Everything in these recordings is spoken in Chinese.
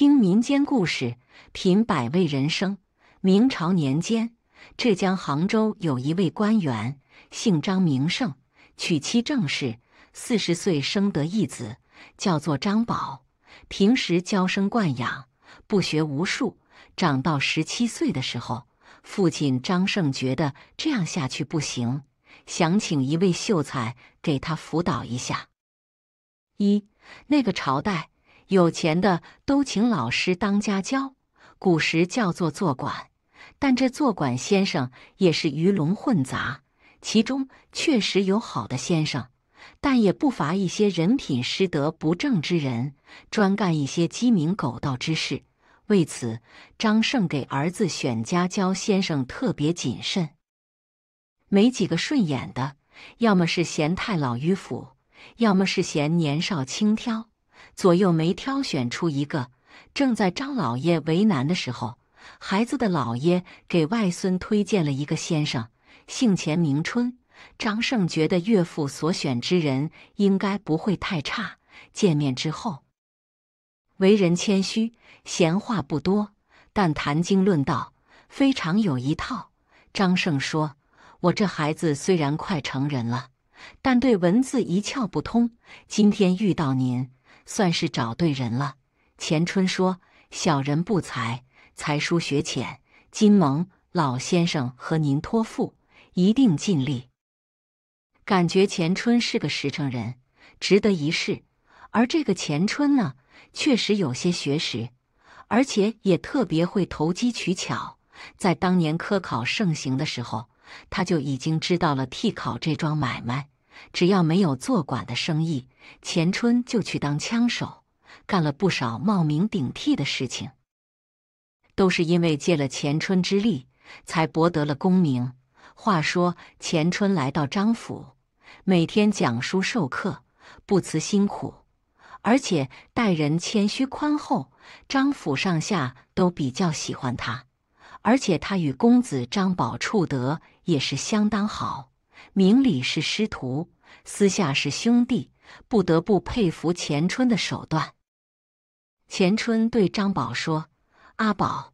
听民间故事，品百味人生。明朝年间，浙江杭州有一位官员，姓张名胜，娶妻正室，四十岁生得一子，叫做张宝。平时娇生惯养，不学无术。长到十七岁的时候，父亲张胜觉得这样下去不行，想请一位秀才给他辅导一下。一那个朝代。有钱的都请老师当家教，古时叫做坐馆。但这坐馆先生也是鱼龙混杂，其中确实有好的先生，但也不乏一些人品师德不正之人，专干一些鸡鸣狗盗之事。为此，张胜给儿子选家教先生特别谨慎，没几个顺眼的，要么是嫌太老迂腐，要么是嫌年少轻佻。左右没挑选出一个，正在张老爷为难的时候，孩子的姥爷给外孙推荐了一个先生，姓钱名春。张胜觉得岳父所选之人应该不会太差。见面之后，为人谦虚，闲话不多，但谈经论道非常有一套。张胜说：“我这孩子虽然快成人了，但对文字一窍不通。今天遇到您。”算是找对人了，钱春说：“小人不才，才疏学浅。金蒙老先生和您托付，一定尽力。”感觉钱春是个实诚人，值得一试。而这个钱春呢，确实有些学识，而且也特别会投机取巧。在当年科考盛行的时候，他就已经知道了替考这桩买卖，只要没有做官的生意。钱春就去当枪手，干了不少冒名顶替的事情。都是因为借了钱春之力，才博得了功名。话说钱春来到张府，每天讲书授课，不辞辛苦，而且待人谦虚宽厚，张府上下都比较喜欢他。而且他与公子张宝处得也是相当好，明里是师徒，私下是兄弟。不得不佩服钱春的手段。钱春对张宝说：“阿宝，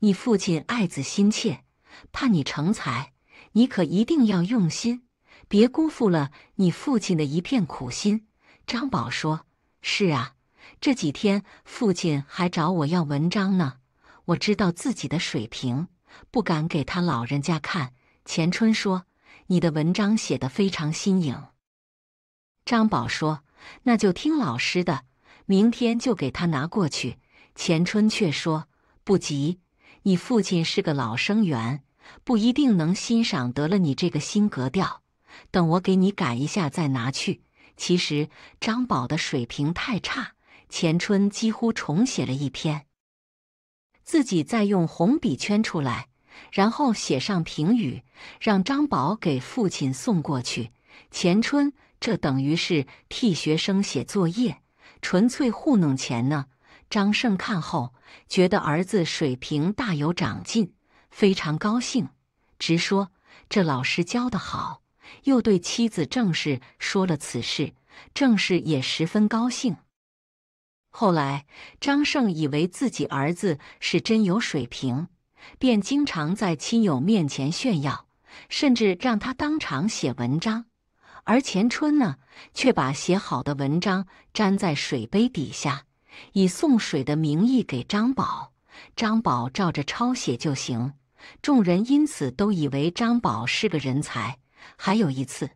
你父亲爱子心切，盼你成才，你可一定要用心，别辜负了你父亲的一片苦心。”张宝说：“是啊，这几天父亲还找我要文章呢。我知道自己的水平，不敢给他老人家看。”钱春说：“你的文章写得非常新颖。”张宝说：“那就听老师的，明天就给他拿过去。”钱春却说：“不急，你父亲是个老生员，不一定能欣赏得了你这个新格调。等我给你改一下再拿去。”其实张宝的水平太差，钱春几乎重写了一篇，自己再用红笔圈出来，然后写上评语，让张宝给父亲送过去。钱春。这等于是替学生写作业，纯粹糊弄钱呢。张胜看后觉得儿子水平大有长进，非常高兴，直说这老师教的好。又对妻子郑氏说了此事，郑氏也十分高兴。后来张胜以为自己儿子是真有水平，便经常在亲友面前炫耀，甚至让他当场写文章。而钱春呢，却把写好的文章粘在水杯底下，以送水的名义给张宝，张宝照着抄写就行。众人因此都以为张宝是个人才。还有一次，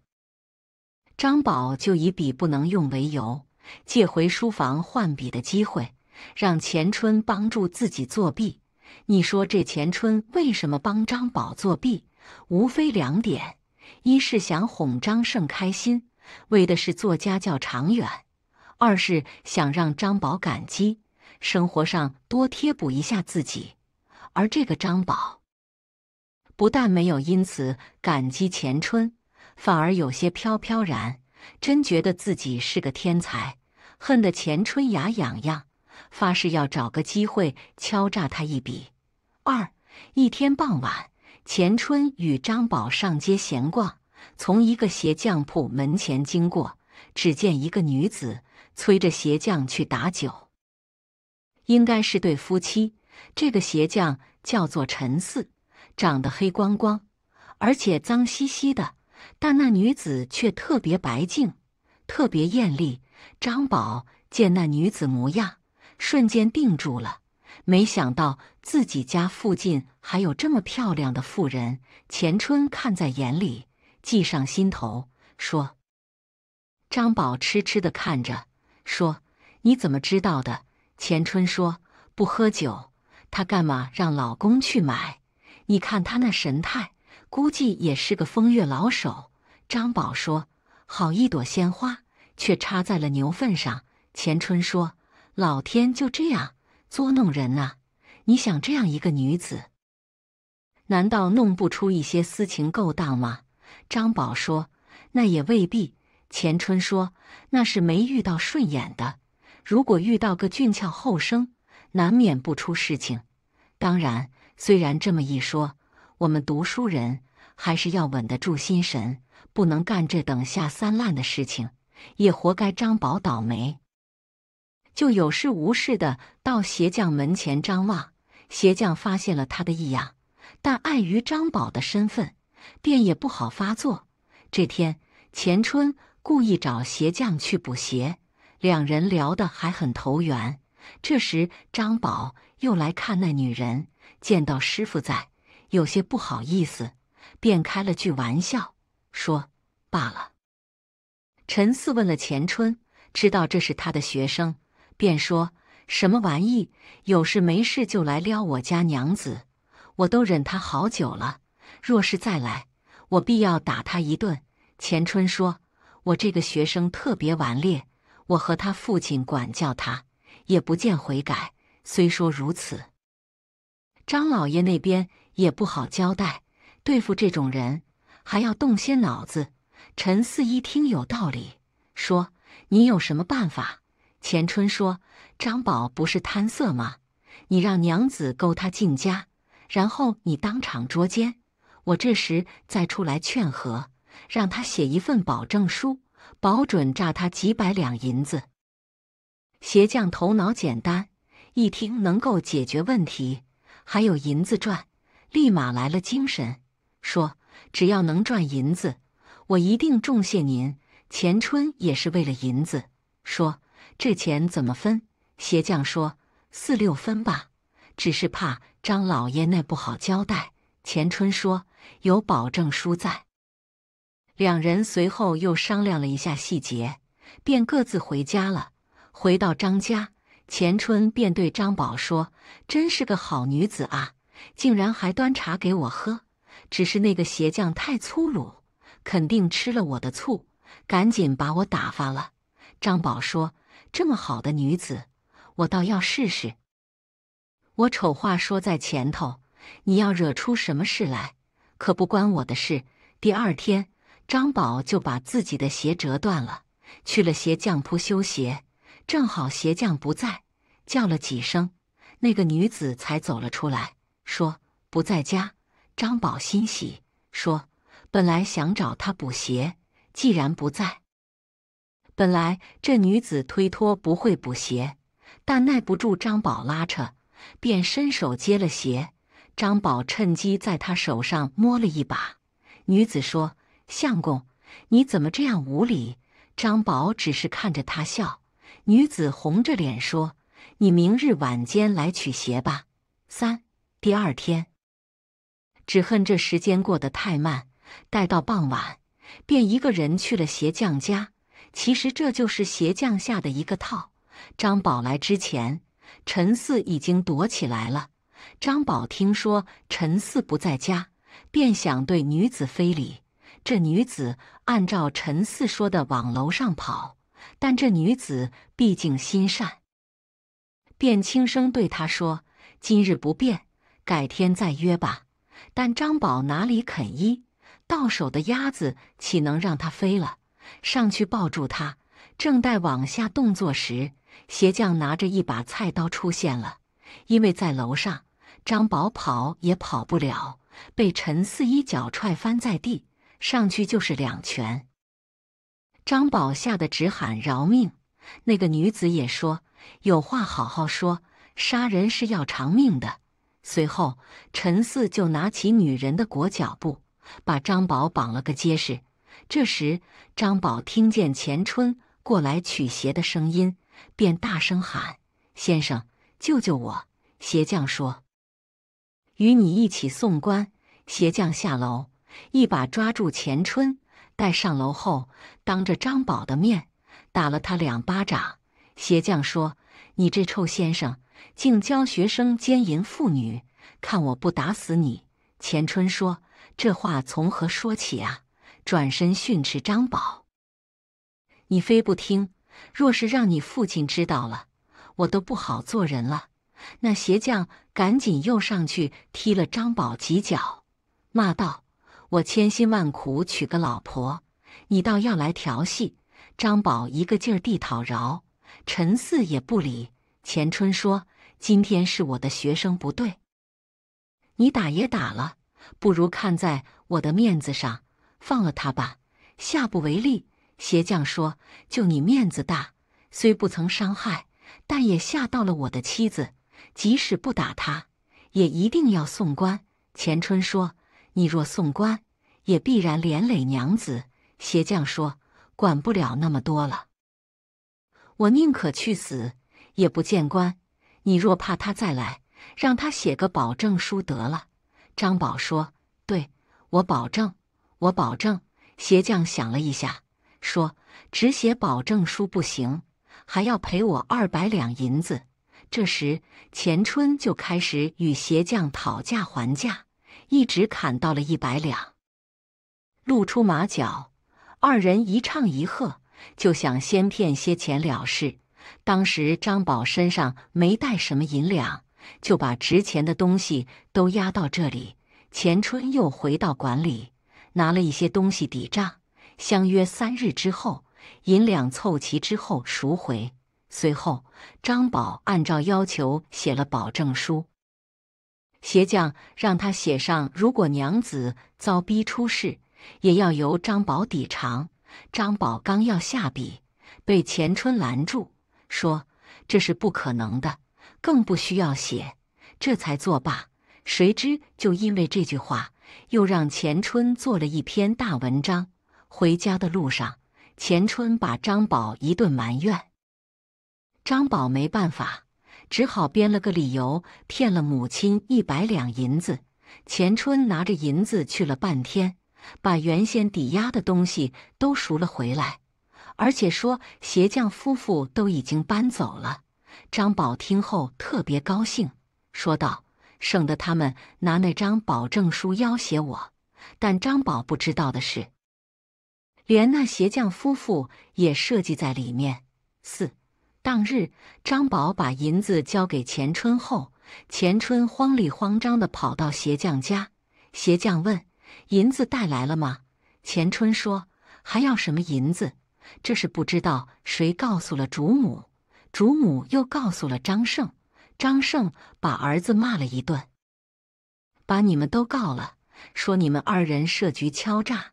张宝就以笔不能用为由，借回书房换笔的机会，让钱春帮助自己作弊。你说这钱春为什么帮张宝作弊？无非两点。一是想哄张胜开心，为的是做家教长远；二是想让张宝感激，生活上多贴补一下自己。而这个张宝不但没有因此感激钱春，反而有些飘飘然，真觉得自己是个天才，恨得钱春牙痒痒，发誓要找个机会敲诈他一笔。二一天傍晚。钱春与张宝上街闲逛，从一个鞋匠铺门前经过，只见一个女子催着鞋匠去打酒，应该是对夫妻。这个鞋匠叫做陈四，长得黑光光，而且脏兮兮的，但那女子却特别白净，特别艳丽。张宝见那女子模样，瞬间定住了，没想到。自己家附近还有这么漂亮的妇人，钱春看在眼里，记上心头，说：“张宝痴痴的看着，说：你怎么知道的？”钱春说：“不喝酒，他干嘛让老公去买？你看他那神态，估计也是个风月老手。”张宝说：“好一朵鲜花，却插在了牛粪上。”钱春说：“老天就这样捉弄人啊！”你想这样一个女子，难道弄不出一些私情勾当吗？张宝说：“那也未必。”钱春说：“那是没遇到顺眼的。如果遇到个俊俏后生，难免不出事情。当然，虽然这么一说，我们读书人还是要稳得住心神，不能干这等下三滥的事情，也活该张宝倒霉。”就有事无事的到鞋匠门前张望。鞋匠发现了他的异样，但碍于张宝的身份，便也不好发作。这天，钱春故意找鞋匠去补鞋，两人聊得还很投缘。这时，张宝又来看那女人，见到师傅在，有些不好意思，便开了句玩笑说：“罢了。”陈四问了钱春，知道这是他的学生，便说。什么玩意？有事没事就来撩我家娘子，我都忍他好久了。若是再来，我必要打他一顿。钱春说：“我这个学生特别顽劣，我和他父亲管教他，也不见悔改。虽说如此，张老爷那边也不好交代。对付这种人，还要动些脑子。”陈四一听有道理，说：“你有什么办法？”钱春说。张宝不是贪色吗？你让娘子勾他进家，然后你当场捉奸，我这时再出来劝和，让他写一份保证书，保准诈他几百两银子。鞋匠头脑简单，一听能够解决问题，还有银子赚，立马来了精神，说：“只要能赚银子，我一定重谢您。”钱春也是为了银子，说：“这钱怎么分？”鞋匠说：“四六分吧，只是怕张老爷那不好交代。”钱春说：“有保证书在。”两人随后又商量了一下细节，便各自回家了。回到张家，钱春便对张宝说：“真是个好女子啊，竟然还端茶给我喝。只是那个鞋匠太粗鲁，肯定吃了我的醋，赶紧把我打发了。”张宝说：“这么好的女子。”我倒要试试。我丑话说在前头，你要惹出什么事来，可不关我的事。第二天，张宝就把自己的鞋折断了，去了鞋匠铺修鞋。正好鞋匠不在，叫了几声，那个女子才走了出来，说不在家。张宝欣喜说：“本来想找他补鞋，既然不在，本来这女子推脱不会补鞋。”但耐不住张宝拉扯，便伸手接了鞋。张宝趁机在他手上摸了一把。女子说：“相公，你怎么这样无礼？”张宝只是看着他笑。女子红着脸说：“你明日晚间来取鞋吧。”三，第二天，只恨这时间过得太慢。待到傍晚，便一个人去了鞋匠家。其实这就是鞋匠下的一个套。张宝来之前，陈四已经躲起来了。张宝听说陈四不在家，便想对女子非礼。这女子按照陈四说的往楼上跑，但这女子毕竟心善，便轻声对他说：“今日不便，改天再约吧。”但张宝哪里肯依，到手的鸭子岂能让他飞了？上去抱住他。正待往下动作时，鞋匠拿着一把菜刀出现了。因为在楼上，张宝跑也跑不了，被陈四一脚踹翻在地，上去就是两拳。张宝吓得直喊饶命。那个女子也说：“有话好好说，杀人是要偿命的。”随后，陈四就拿起女人的裹脚布，把张宝绑了个结实。这时，张宝听见钱春。过来取鞋的声音，便大声喊：“先生，救救我！”鞋匠说：“与你一起送官。”鞋匠下楼，一把抓住钱春，带上楼后，当着张宝的面打了他两巴掌。鞋匠说：“你这臭先生，竟教学生奸淫妇女，看我不打死你！”钱春说：“这话从何说起啊？”转身训斥张宝。你非不听，若是让你父亲知道了，我都不好做人了。那鞋匠赶紧又上去踢了张宝几脚，骂道：“我千辛万苦娶个老婆，你倒要来调戏！”张宝一个劲儿地讨饶，陈四也不理。钱春说：“今天是我的学生不对，你打也打了，不如看在我的面子上放了他吧，下不为例。”鞋匠说：“就你面子大，虽不曾伤害，但也吓到了我的妻子。即使不打他，也一定要送官。”钱春说：“你若送官，也必然连累娘子。”鞋匠说：“管不了那么多了，我宁可去死，也不见官。你若怕他再来，让他写个保证书得了。”张宝说：“对我保证，我保证。”鞋匠想了一下。说只写保证书不行，还要赔我二百两银子。这时钱春就开始与鞋匠讨价还价，一直砍到了一百两，露出马脚。二人一唱一和，就想先骗些钱了事。当时张宝身上没带什么银两，就把值钱的东西都押到这里。钱春又回到馆里，拿了一些东西抵账。相约三日之后，银两凑齐之后赎回。随后，张宝按照要求写了保证书。鞋匠让他写上，如果娘子遭逼出事，也要由张宝抵偿。张宝刚要下笔，被钱春拦住，说：“这是不可能的，更不需要写。”这才作罢。谁知就因为这句话，又让钱春做了一篇大文章。回家的路上，钱春把张宝一顿埋怨。张宝没办法，只好编了个理由，骗了母亲一百两银子。钱春拿着银子去了半天，把原先抵押的东西都赎了回来，而且说鞋匠夫妇都已经搬走了。张宝听后特别高兴，说道：“省得他们拿那张保证书要挟我。”但张宝不知道的是。连那鞋匠夫妇也设计在里面。四当日，张宝把银子交给钱春后，钱春慌里慌张地跑到鞋匠家。鞋匠问：“银子带来了吗？”钱春说：“还要什么银子？这是不知道谁告诉了主母，主母又告诉了张胜，张胜把儿子骂了一顿，把你们都告了，说你们二人设局敲诈。”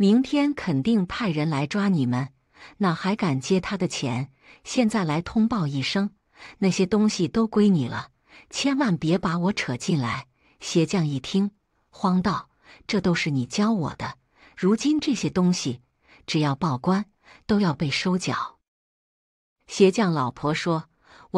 明天肯定派人来抓你们，哪还敢接他的钱？现在来通报一声，那些东西都归你了，千万别把我扯进来。鞋匠一听，慌道：“这都是你教我的，如今这些东西只要报官，都要被收缴。”鞋匠老婆说：“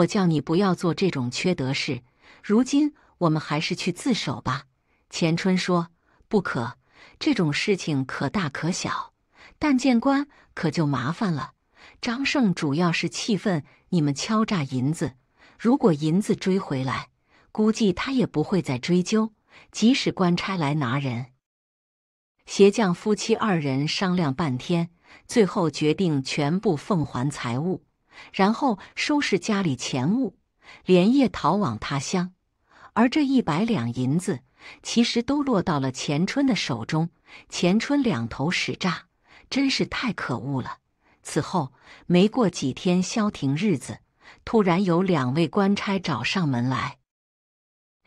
我叫你不要做这种缺德事，如今我们还是去自首吧。”钱春说：“不可。”这种事情可大可小，但见官可就麻烦了。张胜主要是气愤你们敲诈银子，如果银子追回来，估计他也不会再追究。即使官差来拿人，鞋匠夫妻二人商量半天，最后决定全部奉还财物，然后收拾家里钱物，连夜逃往他乡。而这一百两银子。其实都落到了钱春的手中，钱春两头使诈，真是太可恶了。此后没过几天，消停日子，突然有两位官差找上门来，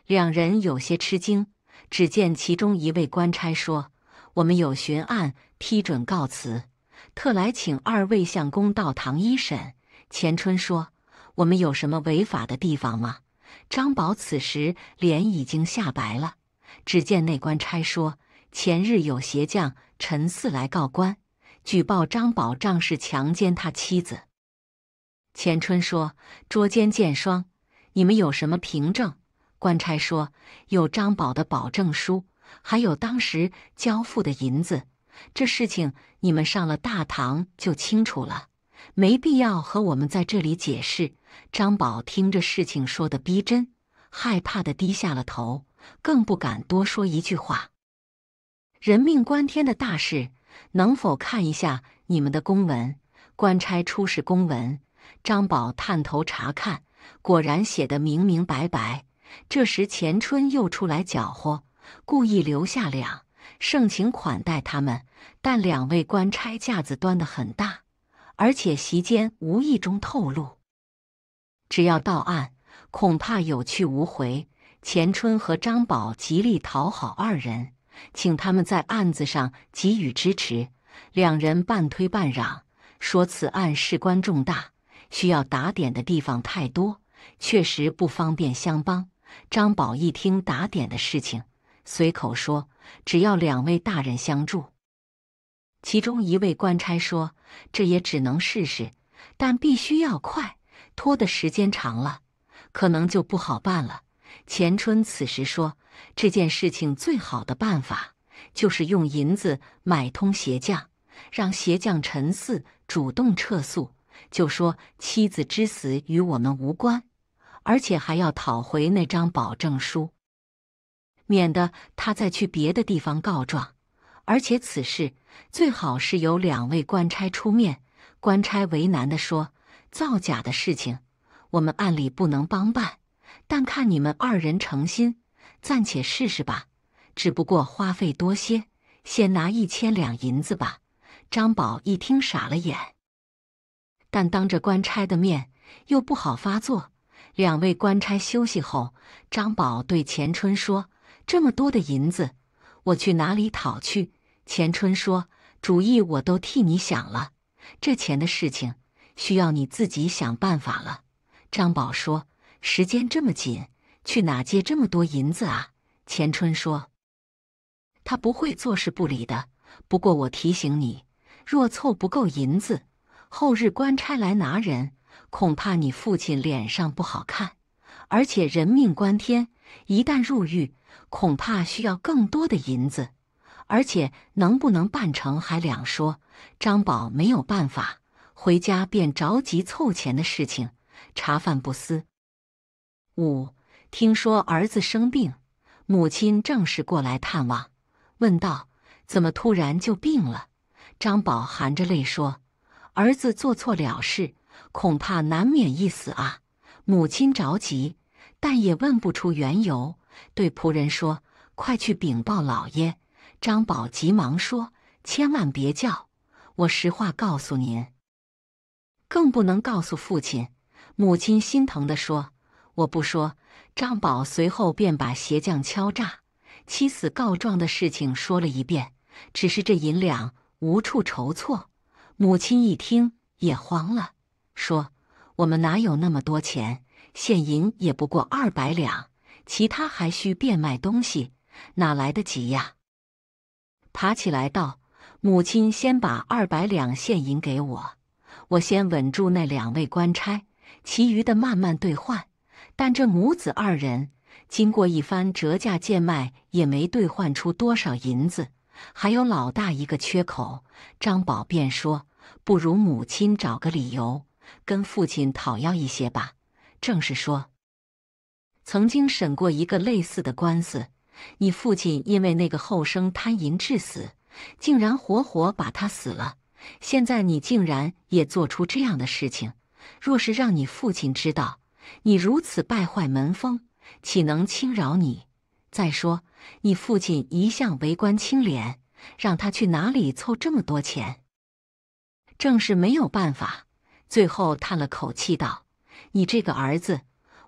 两人有些吃惊。只见其中一位官差说：“我们有巡案批准告辞，特来请二位相公到堂一审。”钱春说：“我们有什么违法的地方吗？”张宝此时脸已经吓白了。只见那官差说：“前日有鞋匠陈四来告官，举报张宝仗势强奸他妻子。”钱春说：“捉奸见双，你们有什么凭证？”官差说：“有张宝的保证书，还有当时交付的银子。这事情你们上了大堂就清楚了，没必要和我们在这里解释。”张宝听着事情说的逼真，害怕的低下了头。更不敢多说一句话。人命关天的大事，能否看一下你们的公文？官差出示公文，张宝探头查看，果然写得明明白白。这时钱春又出来搅和，故意留下两盛情款待他们，但两位官差架子端的很大，而且席间无意中透露，只要到案，恐怕有去无回。钱春和张宝极力讨好二人，请他们在案子上给予支持。两人半推半让，说此案事关重大，需要打点的地方太多，确实不方便相帮。张宝一听打点的事情，随口说：“只要两位大人相助。”其中一位官差说：“这也只能试试，但必须要快，拖的时间长了，可能就不好办了。”钱春此时说：“这件事情最好的办法，就是用银子买通鞋匠，让鞋匠陈四主动撤诉，就说妻子之死与我们无关，而且还要讨回那张保证书，免得他再去别的地方告状。而且此事最好是由两位官差出面。”官差为难地说：“造假的事情，我们按理不能帮办。”但看你们二人诚心，暂且试试吧。只不过花费多些，先拿一千两银子吧。张宝一听傻了眼，但当着官差的面又不好发作。两位官差休息后，张宝对钱春说：“这么多的银子，我去哪里讨去？”钱春说：“主意我都替你想了，这钱的事情需要你自己想办法了。”张宝说。时间这么紧，去哪借这么多银子啊？钱春说：“他不会坐视不理的。不过我提醒你，若凑不够银子，后日官差来拿人，恐怕你父亲脸上不好看。而且人命关天，一旦入狱，恐怕需要更多的银子。而且能不能办成还两说。”张宝没有办法，回家便着急凑钱的事情，茶饭不思。五，听说儿子生病，母亲正式过来探望，问道：“怎么突然就病了？”张宝含着泪说：“儿子做错了事，恐怕难免一死啊！”母亲着急，但也问不出缘由，对仆人说：“快去禀报老爷。”张宝急忙说：“千万别叫，我实话告诉您，更不能告诉父亲。”母亲心疼的说。我不说，张宝随后便把鞋匠敲诈、妻子告状的事情说了一遍。只是这银两无处筹措，母亲一听也慌了，说：“我们哪有那么多钱？现银也不过二百两，其他还需变卖东西，哪来得及呀？”爬起来道：“母亲先把二百两现银给我，我先稳住那两位官差，其余的慢慢兑换。”但这母子二人经过一番折价贱卖，也没兑换出多少银子，还有老大一个缺口。张宝便说：“不如母亲找个理由，跟父亲讨要一些吧。”正是说，曾经审过一个类似的官司，你父亲因为那个后生贪淫致死，竟然活活把他死了。现在你竟然也做出这样的事情，若是让你父亲知道。你如此败坏门风，岂能轻饶你？再说，你父亲一向为官清廉，让他去哪里凑这么多钱？正是没有办法，最后叹了口气道：“你这个儿子，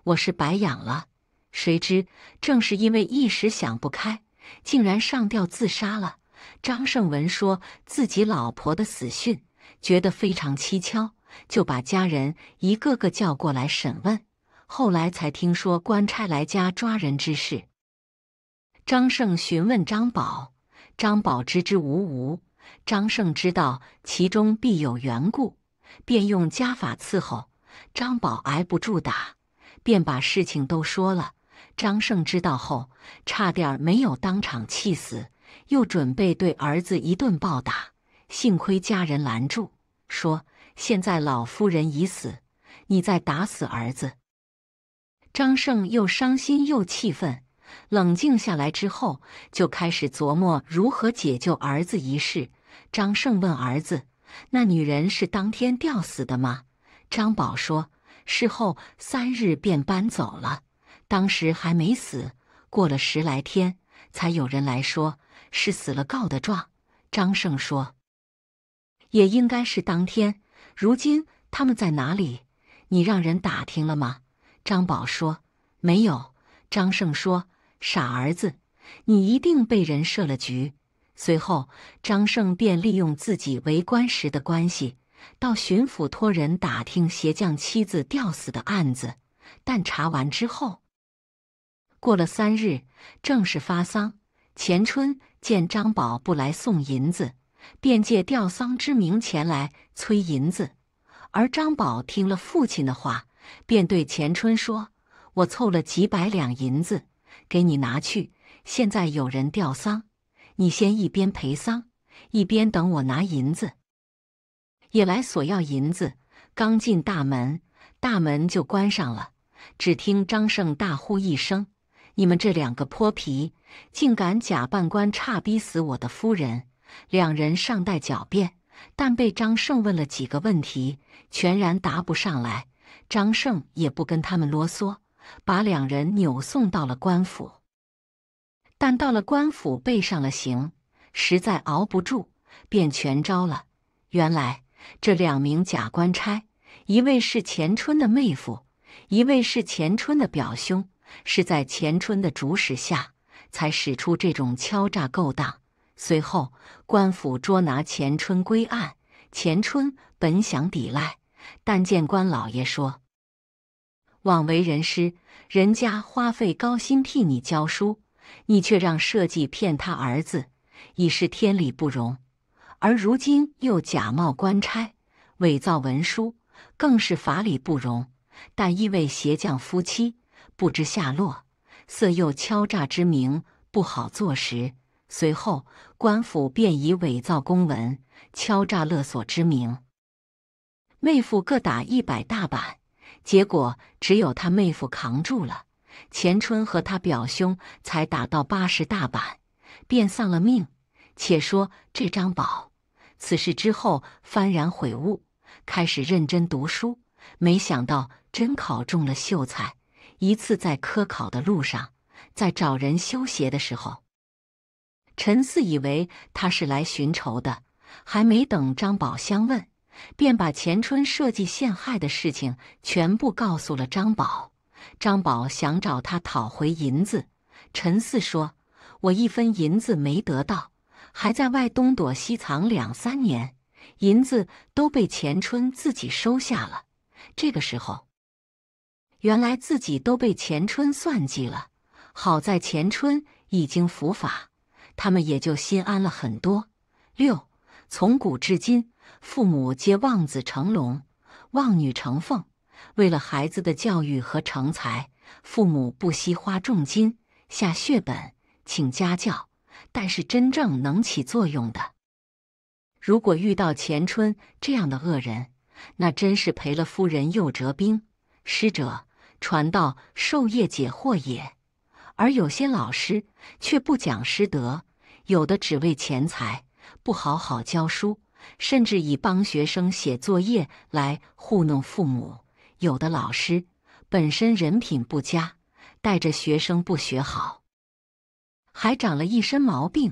我是白养了。谁知正是因为一时想不开，竟然上吊自杀了。”张胜文说自己老婆的死讯，觉得非常蹊跷。就把家人一个个叫过来审问，后来才听说官差来家抓人之事。张胜询问张宝，张宝支支吾吾。张胜知道其中必有缘故，便用家法伺候张宝，挨不住打，便把事情都说了。张胜知道后，差点没有当场气死，又准备对儿子一顿暴打，幸亏家人拦住，说。现在老夫人已死，你再打死儿子，张胜又伤心又气愤。冷静下来之后，就开始琢磨如何解救儿子一事。张胜问儿子：“那女人是当天吊死的吗？”张宝说：“事后三日便搬走了，当时还没死。过了十来天，才有人来说是死了，告的状。”张胜说：“也应该是当天。”如今他们在哪里？你让人打听了吗？张宝说没有。张胜说：“傻儿子，你一定被人设了局。”随后，张胜便利用自己为官时的关系，到巡抚托人打听鞋匠妻子吊死的案子。但查完之后，过了三日，正是发丧。钱春见张宝不来送银子。便借吊丧之名前来催银子，而张宝听了父亲的话，便对钱春说：“我凑了几百两银子给你拿去，现在有人吊丧，你先一边陪丧，一边等我拿银子。”也来索要银子，刚进大门，大门就关上了。只听张胜大呼一声：“你们这两个泼皮，竟敢假扮官差逼死我的夫人！”两人尚待狡辩，但被张胜问了几个问题，全然答不上来。张胜也不跟他们啰嗦，把两人扭送到了官府。但到了官府，背上了刑，实在熬不住，便全招了。原来这两名假官差，一位是钱春的妹夫，一位是钱春的表兄，是在钱春的主使下，才使出这种敲诈勾当。随后，官府捉拿钱春归案。钱春本想抵赖，但见官老爷说：“枉为人师，人家花费高薪替你教书，你却让设计骗他儿子，已是天理不容；而如今又假冒官差，伪造文书，更是法理不容。但一位鞋匠夫妻不知下落，色诱敲诈之名不好坐实。”随后，官府便以伪造公文、敲诈勒索之名，妹夫各打一百大板。结果只有他妹夫扛住了，钱春和他表兄才打到八十大板，便丧了命。且说这张宝，此事之后幡然悔悟，开始认真读书。没想到真考中了秀才。一次在科考的路上，在找人修鞋的时候。陈四以为他是来寻仇的，还没等张宝相问，便把钱春设计陷害的事情全部告诉了张宝。张宝想找他讨回银子，陈四说：“我一分银子没得到，还在外东躲西藏两三年，银子都被钱春自己收下了。”这个时候，原来自己都被钱春算计了。好在钱春已经伏法。他们也就心安了很多。六，从古至今，父母皆望子成龙，望女成凤。为了孩子的教育和成才，父母不惜花重金、下血本请家教。但是，真正能起作用的，如果遇到钱春这样的恶人，那真是赔了夫人又折兵。师者，传道授业解惑也。而有些老师却不讲师德。有的只为钱财，不好好教书，甚至以帮学生写作业来糊弄父母；有的老师本身人品不佳，带着学生不学好，还长了一身毛病；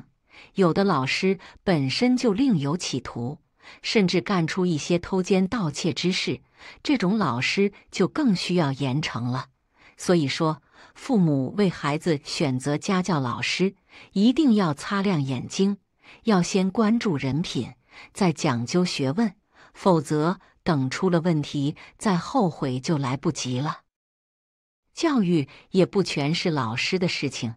有的老师本身就另有企图，甚至干出一些偷奸盗窃之事，这种老师就更需要严惩了。所以说。父母为孩子选择家教老师，一定要擦亮眼睛，要先关注人品，再讲究学问，否则等出了问题再后悔就来不及了。教育也不全是老师的事情，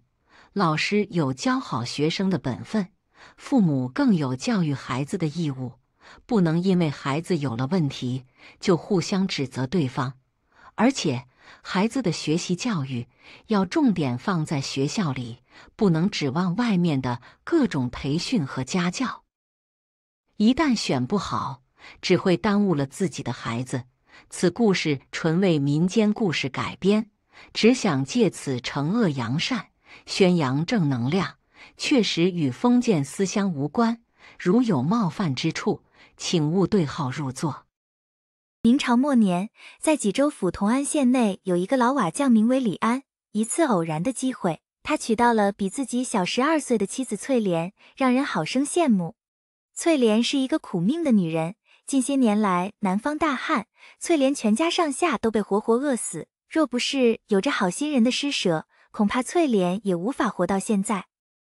老师有教好学生的本分，父母更有教育孩子的义务，不能因为孩子有了问题就互相指责对方，而且。孩子的学习教育要重点放在学校里，不能指望外面的各种培训和家教。一旦选不好，只会耽误了自己的孩子。此故事纯为民间故事改编，只想借此惩恶扬善，宣扬正能量。确实与封建思想无关，如有冒犯之处，请勿对号入座。明朝末年，在济州府同安县内有一个老瓦匠，名为李安。一次偶然的机会，他娶到了比自己小十二岁的妻子翠莲，让人好生羡慕。翠莲是一个苦命的女人，近些年来南方大旱，翠莲全家上下都被活活饿死。若不是有着好心人的施舍，恐怕翠莲也无法活到现在。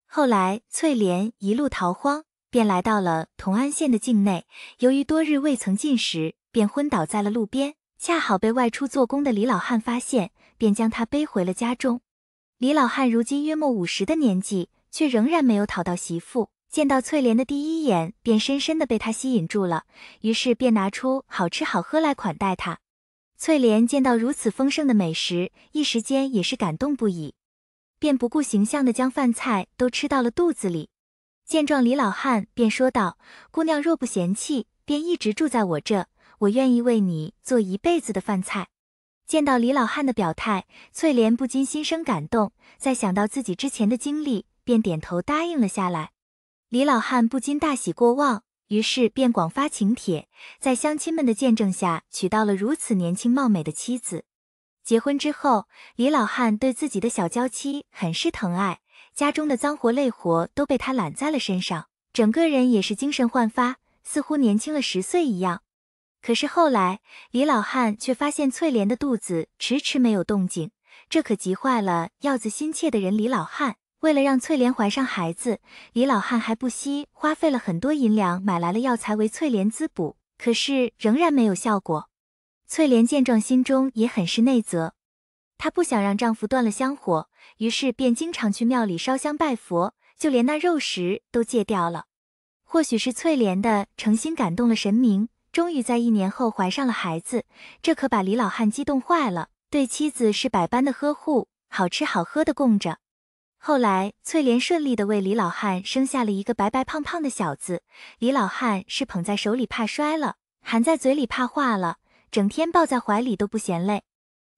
后来，翠莲一路逃荒，便来到了同安县的境内。由于多日未曾进食，便昏倒在了路边，恰好被外出做工的李老汉发现，便将他背回了家中。李老汉如今约莫五十的年纪，却仍然没有讨到媳妇。见到翠莲的第一眼，便深深的被她吸引住了，于是便拿出好吃好喝来款待她。翠莲见到如此丰盛的美食，一时间也是感动不已，便不顾形象的将饭菜都吃到了肚子里。见状，李老汉便说道：“姑娘若不嫌弃，便一直住在我这。”我愿意为你做一辈子的饭菜。见到李老汉的表态，翠莲不禁心生感动，再想到自己之前的经历，便点头答应了下来。李老汉不禁大喜过望，于是便广发请帖，在乡亲们的见证下娶到了如此年轻貌美的妻子。结婚之后，李老汉对自己的小娇妻很是疼爱，家中的脏活累活都被他揽在了身上，整个人也是精神焕发，似乎年轻了十岁一样。可是后来，李老汉却发现翠莲的肚子迟迟没有动静，这可急坏了要子心切的人。李老汉为了让翠莲怀上孩子，李老汉还不惜花费了很多银两买来了药材为翠莲滋补，可是仍然没有效果。翠莲见状，心中也很是内责，她不想让丈夫断了香火，于是便经常去庙里烧香拜佛，就连那肉食都戒掉了。或许是翠莲的诚心感动了神明。终于在一年后怀上了孩子，这可把李老汉激动坏了，对妻子是百般的呵护，好吃好喝的供着。后来翠莲顺利的为李老汉生下了一个白白胖胖的小子，李老汉是捧在手里怕摔了，含在嘴里怕化了，整天抱在怀里都不嫌累。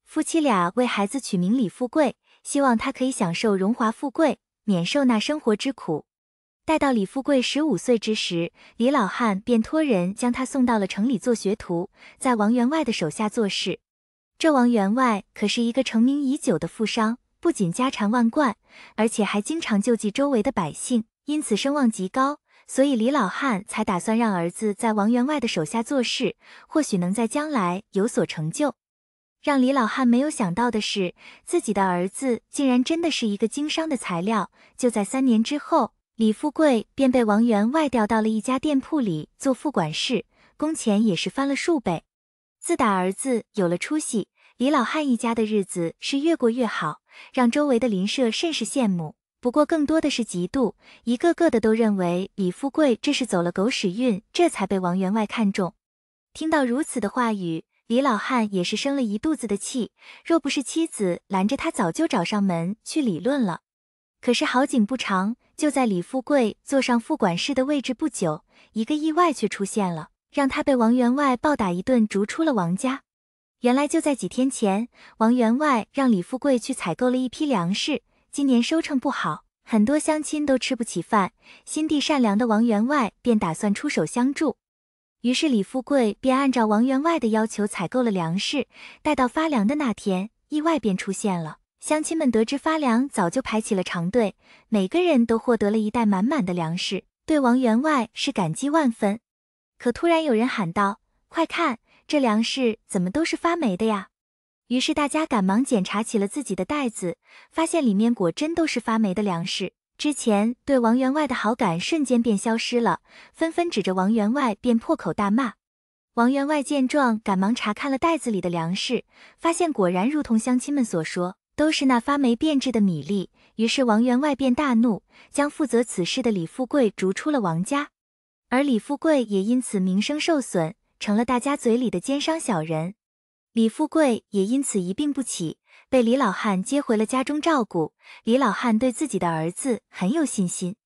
夫妻俩为孩子取名李富贵，希望他可以享受荣华富贵，免受那生活之苦。待到李富贵十五岁之时，李老汉便托人将他送到了城里做学徒，在王员外的手下做事。这王员外可是一个成名已久的富商，不仅家产万贯，而且还经常救济周围的百姓，因此声望极高。所以李老汉才打算让儿子在王员外的手下做事，或许能在将来有所成就。让李老汉没有想到的是，自己的儿子竟然真的是一个经商的材料。就在三年之后。李富贵便被王员外调到了一家店铺里做副管事，工钱也是翻了数倍。自打儿子有了出息，李老汉一家的日子是越过越好，让周围的邻舍甚是羡慕。不过更多的是嫉妒，一个个的都认为李富贵这是走了狗屎运，这才被王员外看中。听到如此的话语，李老汉也是生了一肚子的气。若不是妻子拦着他，早就找上门去理论了。可是好景不长，就在李富贵坐上副管事的位置不久，一个意外却出现了，让他被王员外暴打一顿，逐出了王家。原来就在几天前，王员外让李富贵去采购了一批粮食。今年收成不好，很多乡亲都吃不起饭，心地善良的王员外便打算出手相助。于是李富贵便按照王员外的要求采购了粮食。待到发粮的那天，意外便出现了。乡亲们得知发粮，早就排起了长队，每个人都获得了一袋满满的粮食，对王员外是感激万分。可突然有人喊道：“快看，这粮食怎么都是发霉的呀！”于是大家赶忙检查起了自己的袋子，发现里面果真都是发霉的粮食。之前对王员外的好感瞬间便消失了，纷纷指着王员外便破口大骂。王员外见状，赶忙查看了袋子里的粮食，发现果然如同乡亲们所说。都是那发霉变质的米粒，于是王员外便大怒，将负责此事的李富贵逐出了王家，而李富贵也因此名声受损，成了大家嘴里的奸商小人。李富贵也因此一病不起，被李老汉接回了家中照顾。李老汉对自己的儿子很有信心，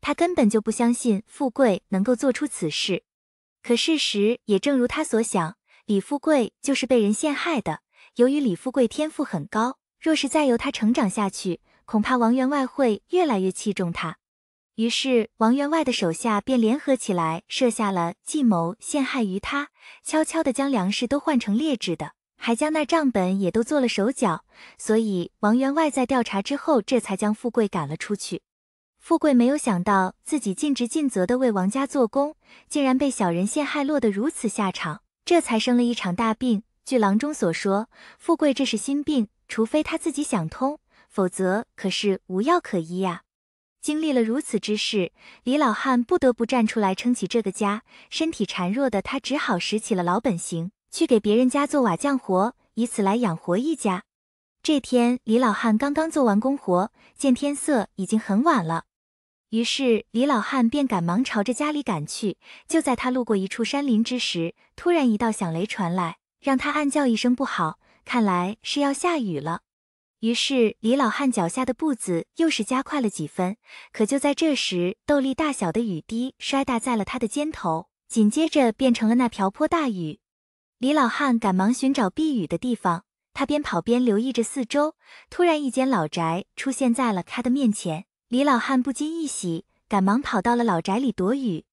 他根本就不相信富贵能够做出此事。可事实也正如他所想，李富贵就是被人陷害的。由于李富贵天赋很高。若是再由他成长下去，恐怕王员外会越来越器重他。于是，王员外的手下便联合起来设下了计谋，陷害于他，悄悄地将粮食都换成劣质的，还将那账本也都做了手脚。所以，王员外在调查之后，这才将富贵赶了出去。富贵没有想到自己尽职尽责地为王家做工，竟然被小人陷害，落得如此下场，这才生了一场大病。据郎中所说，富贵这是心病。除非他自己想通，否则可是无药可医呀。经历了如此之事，李老汉不得不站出来撑起这个家。身体孱弱的他只好拾起了老本行，去给别人家做瓦匠活，以此来养活一家。这天，李老汉刚刚做完工活，见天色已经很晚了，于是李老汉便赶忙朝着家里赶去。就在他路过一处山林之时，突然一道响雷传来，让他暗叫一声不好。看来是要下雨了，于是李老汉脚下的步子又是加快了几分。可就在这时，豆粒大小的雨滴摔打在了他的肩头，紧接着变成了那瓢泼大雨。李老汉赶忙寻找避雨的地方，他边跑边留意着四周。突然，一间老宅出现在了他的面前，李老汉不禁一喜，赶忙跑到了老宅里躲雨。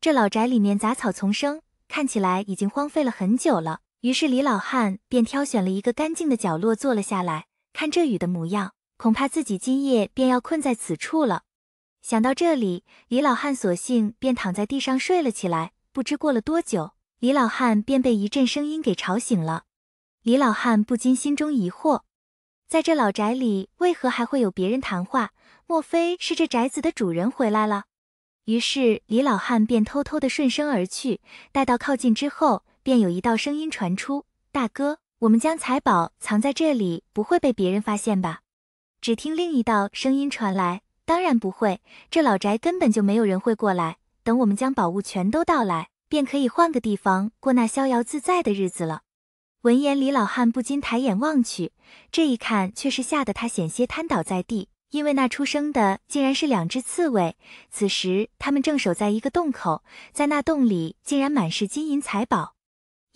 这老宅里面杂草丛生，看起来已经荒废了很久了。于是李老汉便挑选了一个干净的角落坐了下来，看这雨的模样，恐怕自己今夜便要困在此处了。想到这里，李老汉索性便躺在地上睡了起来。不知过了多久，李老汉便被一阵声音给吵醒了。李老汉不禁心中疑惑，在这老宅里为何还会有别人谈话？莫非是这宅子的主人回来了？于是李老汉便偷偷的顺声而去，待到靠近之后。便有一道声音传出：“大哥，我们将财宝藏在这里，不会被别人发现吧？”只听另一道声音传来：“当然不会，这老宅根本就没有人会过来。等我们将宝物全都盗来，便可以换个地方过那逍遥自在的日子了。”闻言，李老汉不禁抬眼望去，这一看却是吓得他险些瘫倒在地，因为那出声的竟然是两只刺猬。此时，他们正守在一个洞口，在那洞里竟然满是金银财宝。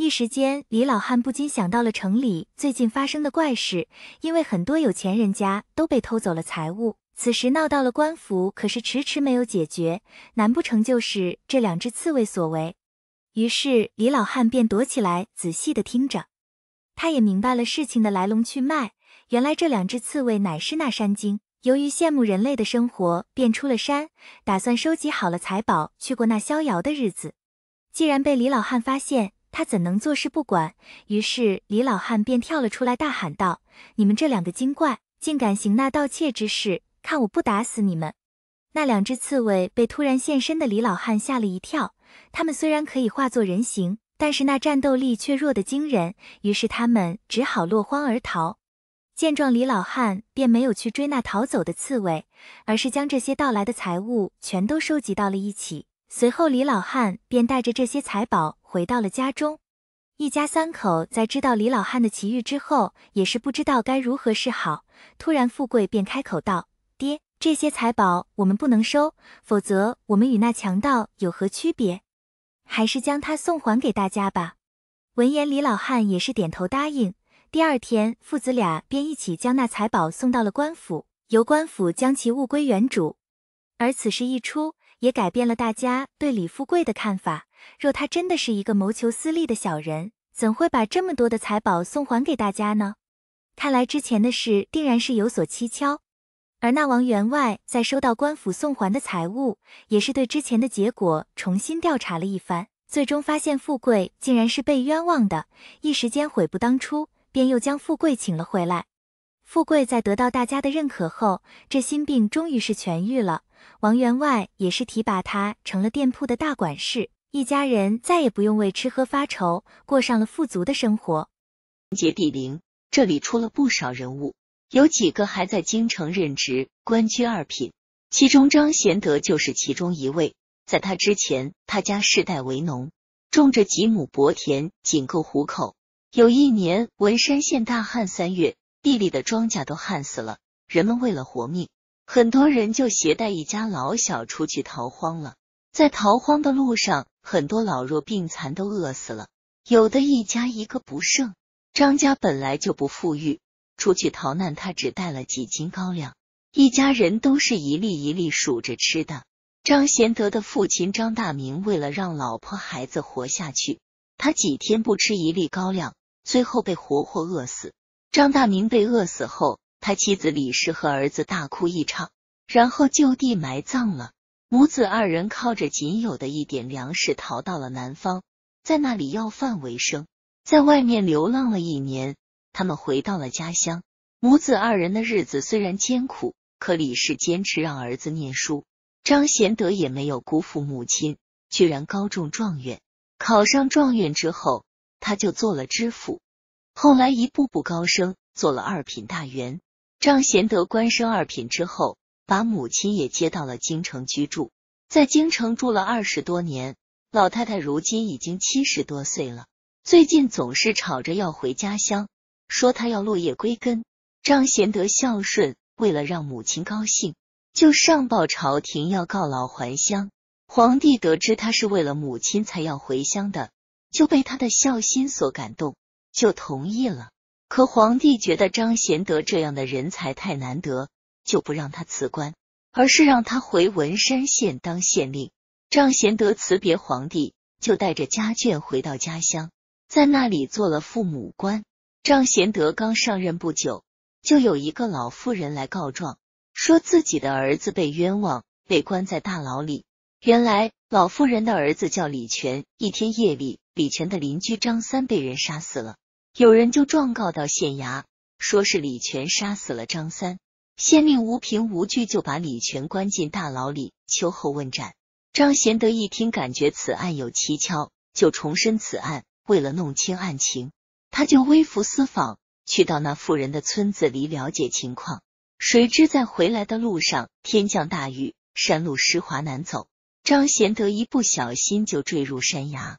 一时间，李老汉不禁想到了城里最近发生的怪事，因为很多有钱人家都被偷走了财物。此时闹到了官府，可是迟迟没有解决。难不成就是这两只刺猬所为？于是李老汉便躲起来，仔细的听着。他也明白了事情的来龙去脉。原来这两只刺猬乃是那山精，由于羡慕人类的生活，便出了山，打算收集好了财宝去过那逍遥的日子。既然被李老汉发现。他怎能坐视不管？于是李老汉便跳了出来，大喊道：“你们这两个精怪，竟敢行那盗窃之事！看我不打死你们！”那两只刺猬被突然现身的李老汉吓了一跳。他们虽然可以化作人形，但是那战斗力却弱得惊人。于是他们只好落荒而逃。见状，李老汉便没有去追那逃走的刺猬，而是将这些盗来的财物全都收集到了一起。随后，李老汉便带着这些财宝。回到了家中，一家三口在知道李老汉的奇遇之后，也是不知道该如何是好。突然，富贵便开口道：“爹，这些财宝我们不能收，否则我们与那强盗有何区别？还是将他送还给大家吧。”闻言，李老汉也是点头答应。第二天，父子俩便一起将那财宝送到了官府，由官府将其物归原主。而此事一出，也改变了大家对李富贵的看法。若他真的是一个谋求私利的小人，怎会把这么多的财宝送还给大家呢？看来之前的事定然是有所蹊跷。而那王员外在收到官府送还的财物，也是对之前的结果重新调查了一番，最终发现富贵竟然是被冤枉的，一时间悔不当初，便又将富贵请了回来。富贵在得到大家的认可后，这心病终于是痊愈了。王员外也是提拔他成了店铺的大管事，一家人再也不用为吃喝发愁，过上了富足的生活。杰结地灵，这里出了不少人物，有几个还在京城任职，官居二品。其中张贤德就是其中一位。在他之前，他家世代为农，种着几亩薄田，仅够糊口。有一年，文山县大旱，三月地里的庄稼都旱死了，人们为了活命。很多人就携带一家老小出去逃荒了，在逃荒的路上，很多老弱病残都饿死了，有的一家一个不剩。张家本来就不富裕，出去逃难，他只带了几斤高粱，一家人都是一粒一粒数着吃的。张贤德的父亲张大明为了让老婆孩子活下去，他几天不吃一粒高粱，最后被活活饿死。张大明被饿死后。他妻子李氏和儿子大哭一场，然后就地埋葬了母子二人，靠着仅有的一点粮食逃到了南方，在那里要饭为生。在外面流浪了一年，他们回到了家乡。母子二人的日子虽然艰苦，可李氏坚持让儿子念书。张贤德也没有辜负母亲，居然高中状元。考上状元之后，他就做了知府，后来一步步高升，做了二品大员。张贤德官升二品之后，把母亲也接到了京城居住。在京城住了二十多年，老太太如今已经七十多岁了，最近总是吵着要回家乡，说她要落叶归根。张贤德孝顺，为了让母亲高兴，就上报朝廷要告老还乡。皇帝得知他是为了母亲才要回乡的，就被他的孝心所感动，就同意了。可皇帝觉得张贤德这样的人才太难得，就不让他辞官，而是让他回文山县当县令。张贤德辞别皇帝，就带着家眷回到家乡，在那里做了父母官。张贤德刚上任不久，就有一个老妇人来告状，说自己的儿子被冤枉，被关在大牢里。原来，老妇人的儿子叫李全。一天夜里，李全的邻居张三被人杀死了。有人就状告到县衙，说是李全杀死了张三。县令无凭无据，就把李全关进大牢里，秋后问斩。张贤德一听，感觉此案有蹊跷，就重申此案。为了弄清案情，他就微服私访，去到那妇人的村子里了解情况。谁知在回来的路上，天降大雨，山路湿滑难走。张贤德一不小心就坠入山崖，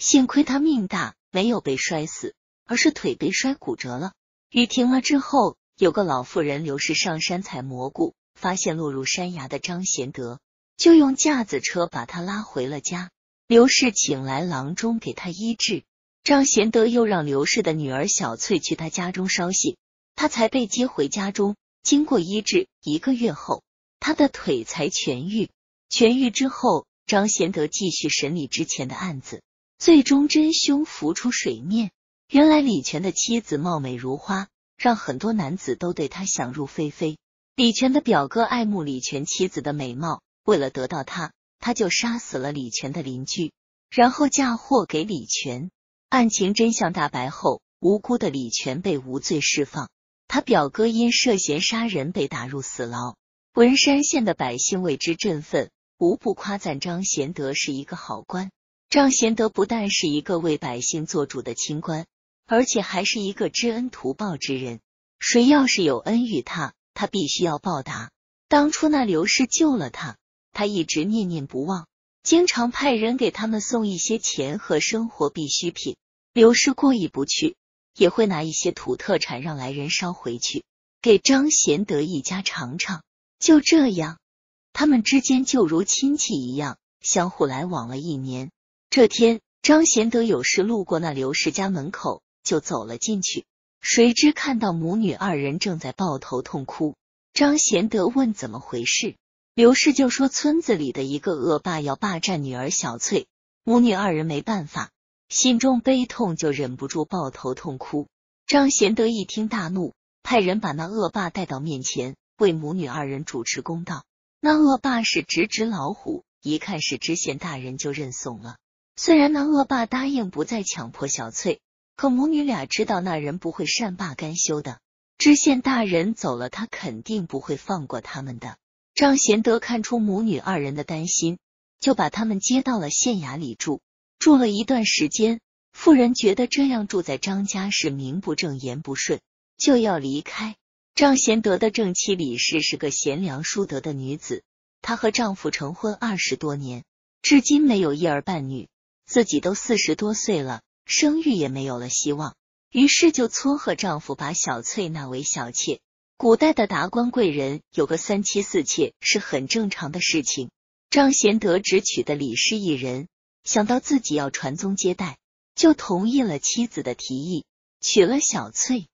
幸亏他命大，没有被摔死。而是腿被摔骨折了。雨停了之后，有个老妇人刘氏上山采蘑菇，发现落入山崖的张贤德，就用架子车把他拉回了家。刘氏请来郎中给他医治。张贤德又让刘氏的女儿小翠去他家中捎信，他才被接回家中。经过医治，一个月后，他的腿才痊愈。痊愈之后，张贤德继续审理之前的案子，最终真凶浮出水面。原来李全的妻子貌美如花，让很多男子都对她想入非非。李全的表哥爱慕李全妻子的美貌，为了得到她，他就杀死了李全的邻居，然后嫁祸给李全。案情真相大白后，无辜的李全被无罪释放，他表哥因涉嫌杀人被打入死牢。文山县的百姓为之振奋，无不夸赞张贤德是一个好官。张贤德不但是一个为百姓做主的清官。而且还是一个知恩图报之人。谁要是有恩于他，他必须要报答。当初那刘氏救了他，他一直念念不忘，经常派人给他们送一些钱和生活必需品。刘氏过意不去，也会拿一些土特产让来人捎回去，给张贤德一家尝尝。就这样，他们之间就如亲戚一样，相互来往了一年。这天，张贤德有事路过那刘氏家门口。就走了进去，谁知看到母女二人正在抱头痛哭。张贤德问怎么回事，刘氏就说村子里的一个恶霸要霸占女儿小翠，母女二人没办法，心中悲痛，就忍不住抱头痛哭。张贤德一听大怒，派人把那恶霸带到面前，为母女二人主持公道。那恶霸是直直老虎，一看是知县大人就认怂了。虽然那恶霸答应不再强迫小翠。可母女俩知道那人不会善罢甘休的，知县大人走了，他肯定不会放过他们的。张贤德看出母女二人的担心，就把他们接到了县衙里住。住了一段时间，妇人觉得这样住在张家是名不正言不顺，就要离开。张贤德的正妻李氏是个贤良淑德的女子，她和丈夫成婚二十多年，至今没有一儿半女，自己都四十多岁了。生育也没有了希望，于是就撮合丈夫把小翠纳为小妾。古代的达官贵人有个三妻四妾是很正常的事情。张贤德只娶的李氏一人，想到自己要传宗接代，就同意了妻子的提议，娶了小翠。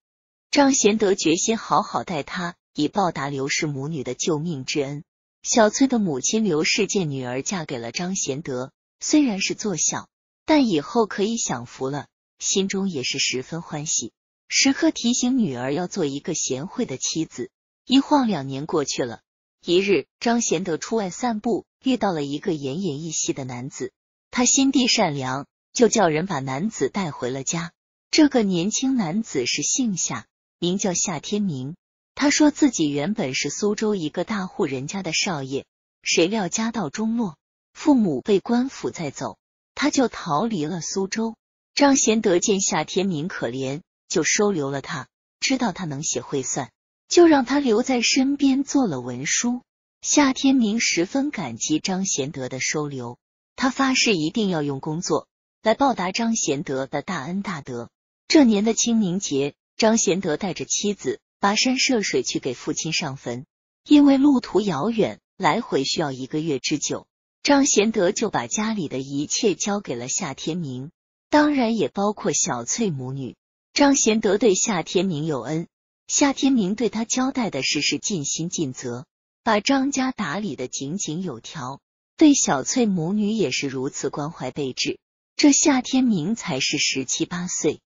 张贤德决心好好待她，以报答刘氏母女的救命之恩。小翠的母亲刘氏见女儿嫁给了张贤德，虽然是做小。但以后可以享福了，心中也是十分欢喜。时刻提醒女儿要做一个贤惠的妻子。一晃两年过去了，一日，张贤德出外散步，遇到了一个奄奄一息的男子。他心地善良，就叫人把男子带回了家。这个年轻男子是姓夏，名叫夏天明。他说自己原本是苏州一个大户人家的少爷，谁料家道中落，父母被官府带走。他就逃离了苏州。张贤德见夏天明可怜，就收留了他。知道他能写会算，就让他留在身边做了文书。夏天明十分感激张贤德的收留，他发誓一定要用工作来报答张贤德的大恩大德。这年的清明节，张贤德带着妻子跋山涉水去给父亲上坟，因为路途遥远，来回需要一个月之久。张贤德就把家里的一切交给了夏天明，当然也包括小翠母女。张贤德对夏天明有恩，夏天明对他交代的事是尽心尽责，把张家打理的井井有条，对小翠母女也是如此关怀备至。这夏天明才是十七八岁，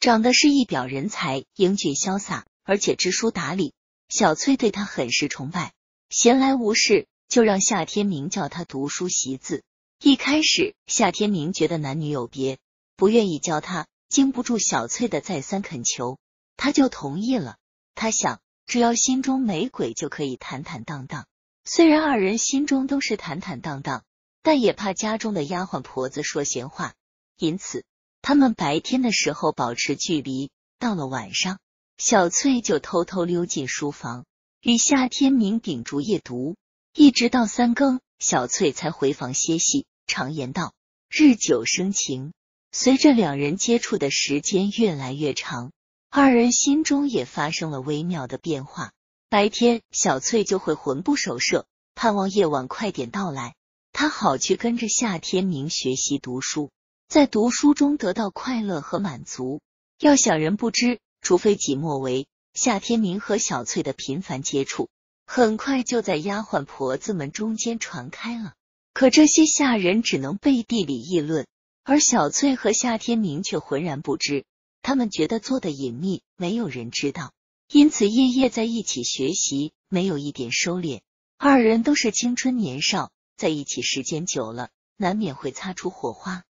长得是一表人才，英俊潇洒，而且知书达理。小翠对他很是崇拜，闲来无事。就让夏天明教他读书习字。一开始，夏天明觉得男女有别，不愿意教他。经不住小翠的再三恳求，他就同意了。他想，只要心中没鬼，就可以坦坦荡荡。虽然二人心中都是坦坦荡荡，但也怕家中的丫鬟婆子说闲话，因此他们白天的时候保持距离。到了晚上，小翠就偷偷溜进书房，与夏天明秉烛夜读。一直到三更，小翠才回房歇息。常言道，日久生情。随着两人接触的时间越来越长，二人心中也发生了微妙的变化。白天，小翠就会魂不守舍，盼望夜晚快点到来，她好去跟着夏天明学习读书，在读书中得到快乐和满足。要想人不知，除非己莫为。夏天明和小翠的频繁接触。很快就在丫鬟婆子们中间传开了，可这些下人只能背地里议论，而小翠和夏天明却浑然不知。他们觉得做的隐秘，没有人知道，因此夜夜在一起学习，没有一点收敛。二人都是青春年少，在一起时间久了，难免会擦出火花。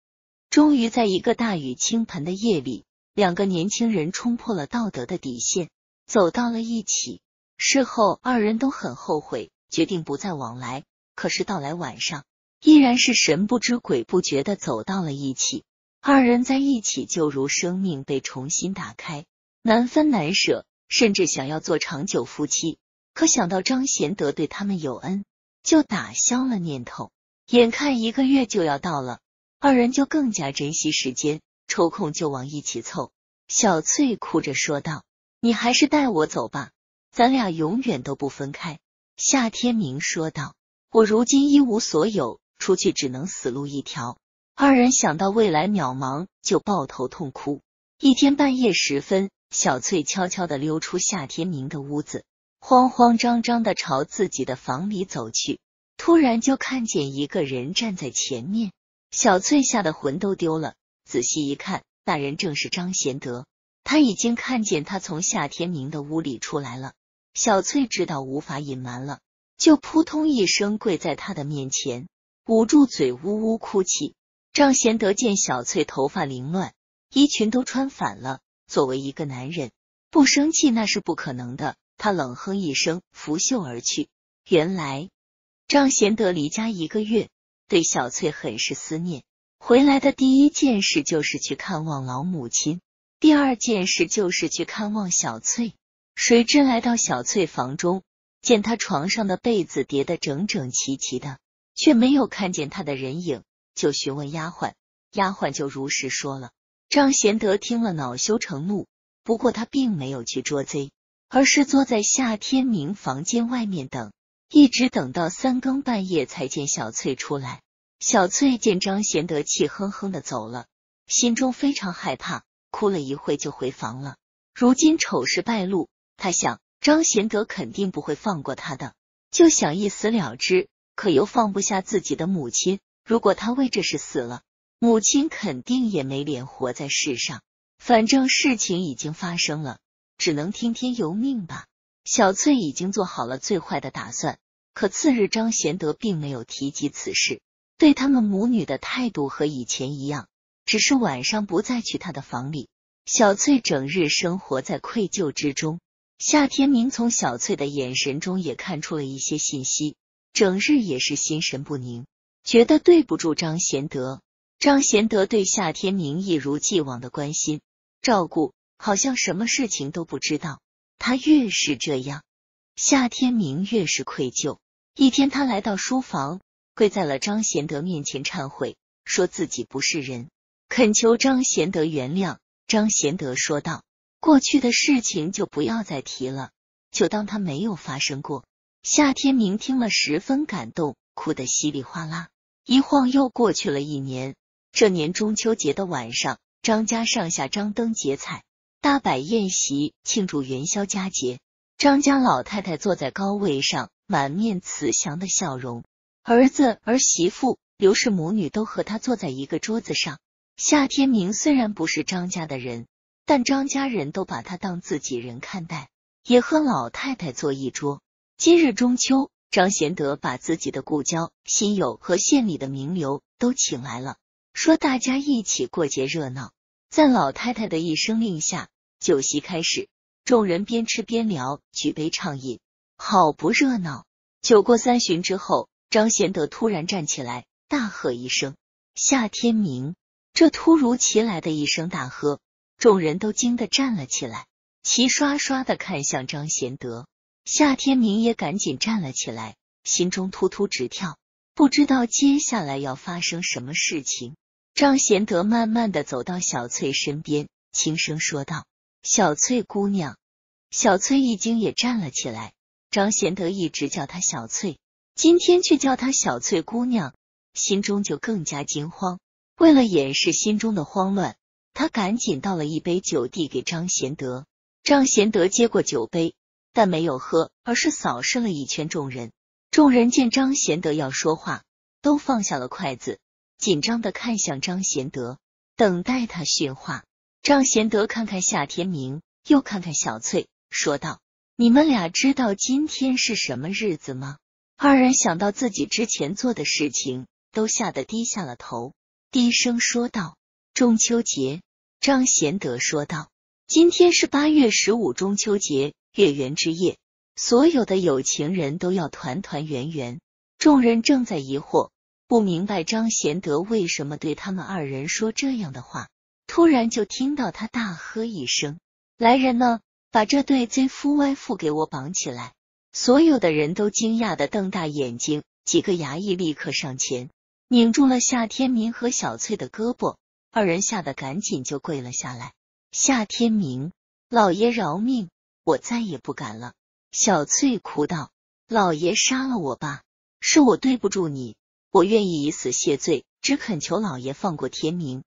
终于在一个大雨倾盆的夜里，两个年轻人冲破了道德的底线，走到了一起。事后，二人都很后悔，决定不再往来。可是到来晚上，依然是神不知鬼不觉的走到了一起。二人在一起就如生命被重新打开，难分难舍，甚至想要做长久夫妻。可想到张贤德对他们有恩，就打消了念头。眼看一个月就要到了，二人就更加珍惜时间，抽空就往一起凑。小翠哭着说道：“你还是带我走吧。”咱俩永远都不分开，夏天明说道。我如今一无所有，出去只能死路一条。二人想到未来渺茫，就抱头痛哭。一天半夜时分，小翠悄悄的溜出夏天明的屋子，慌慌张张的朝自己的房里走去。突然就看见一个人站在前面，小翠吓得魂都丢了。仔细一看，那人正是张贤德。他已经看见他从夏天明的屋里出来了。小翠知道无法隐瞒了，就扑通一声跪在他的面前，捂住嘴呜呜哭泣。张贤德见小翠头发凌乱，衣裙都穿反了，作为一个男人，不生气那是不可能的。他冷哼一声，拂袖而去。原来张贤德离家一个月，对小翠很是思念。回来的第一件事就是去看望老母亲，第二件事就是去看望小翠。谁知来到小翠房中，见她床上的被子叠得整整齐齐的，却没有看见她的人影，就询问丫鬟，丫鬟就如实说了。张贤德听了，恼羞成怒，不过他并没有去捉贼，而是坐在夏天明房间外面等，一直等到三更半夜才见小翠出来。小翠见张贤德气哼哼的走了，心中非常害怕，哭了一会就回房了。如今丑事败露。他想，张贤德肯定不会放过他的，就想一死了之，可又放不下自己的母亲。如果他为这事死了，母亲肯定也没脸活在世上。反正事情已经发生了，只能听天由命吧。小翠已经做好了最坏的打算，可次日张贤德并没有提及此事，对他们母女的态度和以前一样，只是晚上不再去他的房里。小翠整日生活在愧疚之中。夏天明从小翠的眼神中也看出了一些信息，整日也是心神不宁，觉得对不住张贤德。张贤德对夏天明一如既往的关心照顾，好像什么事情都不知道。他越是这样，夏天明越是愧疚。一天，他来到书房，跪在了张贤德面前忏悔，说自己不是人，恳求张贤德原谅。张贤德说道。过去的事情就不要再提了，就当它没有发生过。夏天明听了十分感动，哭得稀里哗啦。一晃又过去了一年，这年中秋节的晚上，张家上下张灯结彩，大摆宴席庆祝元宵佳节。张家老太太坐在高位上，满面慈祥的笑容，儿子儿媳妇刘氏母女都和她坐在一个桌子上。夏天明虽然不是张家的人。但张家人都把他当自己人看待，也和老太太坐一桌。今日中秋，张贤德把自己的故交、新友和县里的名流都请来了，说大家一起过节热闹。在老太太的一声令下，酒席开始，众人边吃边聊，举杯畅饮，好不热闹。酒过三巡之后，张贤德突然站起来，大喝一声：“夏天明！”这突如其来的一声大喝。众人都惊得站了起来，齐刷刷的看向张贤德。夏天明也赶紧站了起来，心中突突直跳，不知道接下来要发生什么事情。张贤德慢慢的走到小翠身边，轻声说道：“小翠姑娘。”小翠一惊也站了起来。张贤德一直叫她小翠，今天却叫她小翠姑娘，心中就更加惊慌。为了掩饰心中的慌乱。他赶紧倒了一杯酒递给张贤德，张贤德接过酒杯，但没有喝，而是扫视了一圈众人。众人见张贤德要说话，都放下了筷子，紧张的看向张贤德，等待他训话。张贤德看看夏天明，又看看小翠，说道：“你们俩知道今天是什么日子吗？”二人想到自己之前做的事情，都吓得低下了头，低声说道。中秋节，张贤德说道：“今天是八月十五中秋节，月圆之夜，所有的有情人都要团团圆圆。”众人正在疑惑，不明白张贤德为什么对他们二人说这样的话。突然就听到他大喝一声：“来人呢！把这对贼夫歪妇给我绑起来！”所有的人都惊讶的瞪大眼睛，几个衙役立刻上前，拧住了夏天明和小翠的胳膊。二人吓得赶紧就跪了下来。夏天明，老爷饶命，我再也不敢了。小翠哭道：“老爷杀了我吧，是我对不住你，我愿意以死谢罪，只恳求老爷放过天明。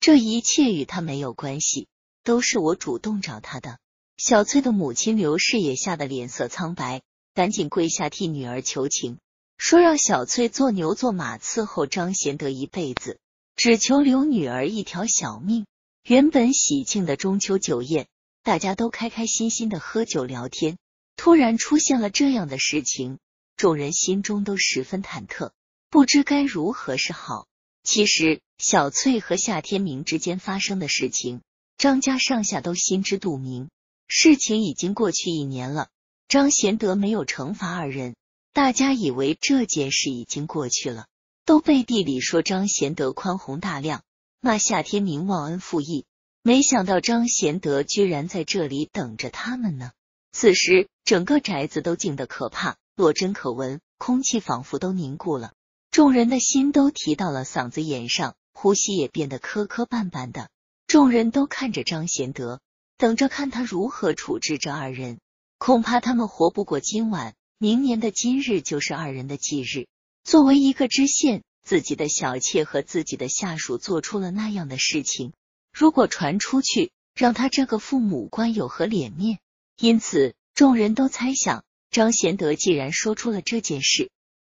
这一切与他没有关系，都是我主动找他的。”小翠的母亲刘氏也吓得脸色苍白，赶紧跪下替女儿求情，说让小翠做牛做马伺候张贤德一辈子。只求留女儿一条小命。原本喜庆的中秋酒宴，大家都开开心心的喝酒聊天。突然出现了这样的事情，众人心中都十分忐忑，不知该如何是好。其实，小翠和夏天明之间发生的事情，张家上下都心知肚明。事情已经过去一年了，张贤德没有惩罚二人，大家以为这件事已经过去了。都背地里说张贤德宽宏大量，骂夏天明忘恩负义。没想到张贤德居然在这里等着他们呢。此时整个宅子都静得可怕，若真可闻，空气仿佛都凝固了。众人的心都提到了嗓子眼上，呼吸也变得磕磕绊绊的。众人都看着张贤德，等着看他如何处置这二人。恐怕他们活不过今晚，明年的今日就是二人的忌日。作为一个知县，自己的小妾和自己的下属做出了那样的事情，如果传出去，让他这个父母官有何脸面？因此，众人都猜想，张贤德既然说出了这件事，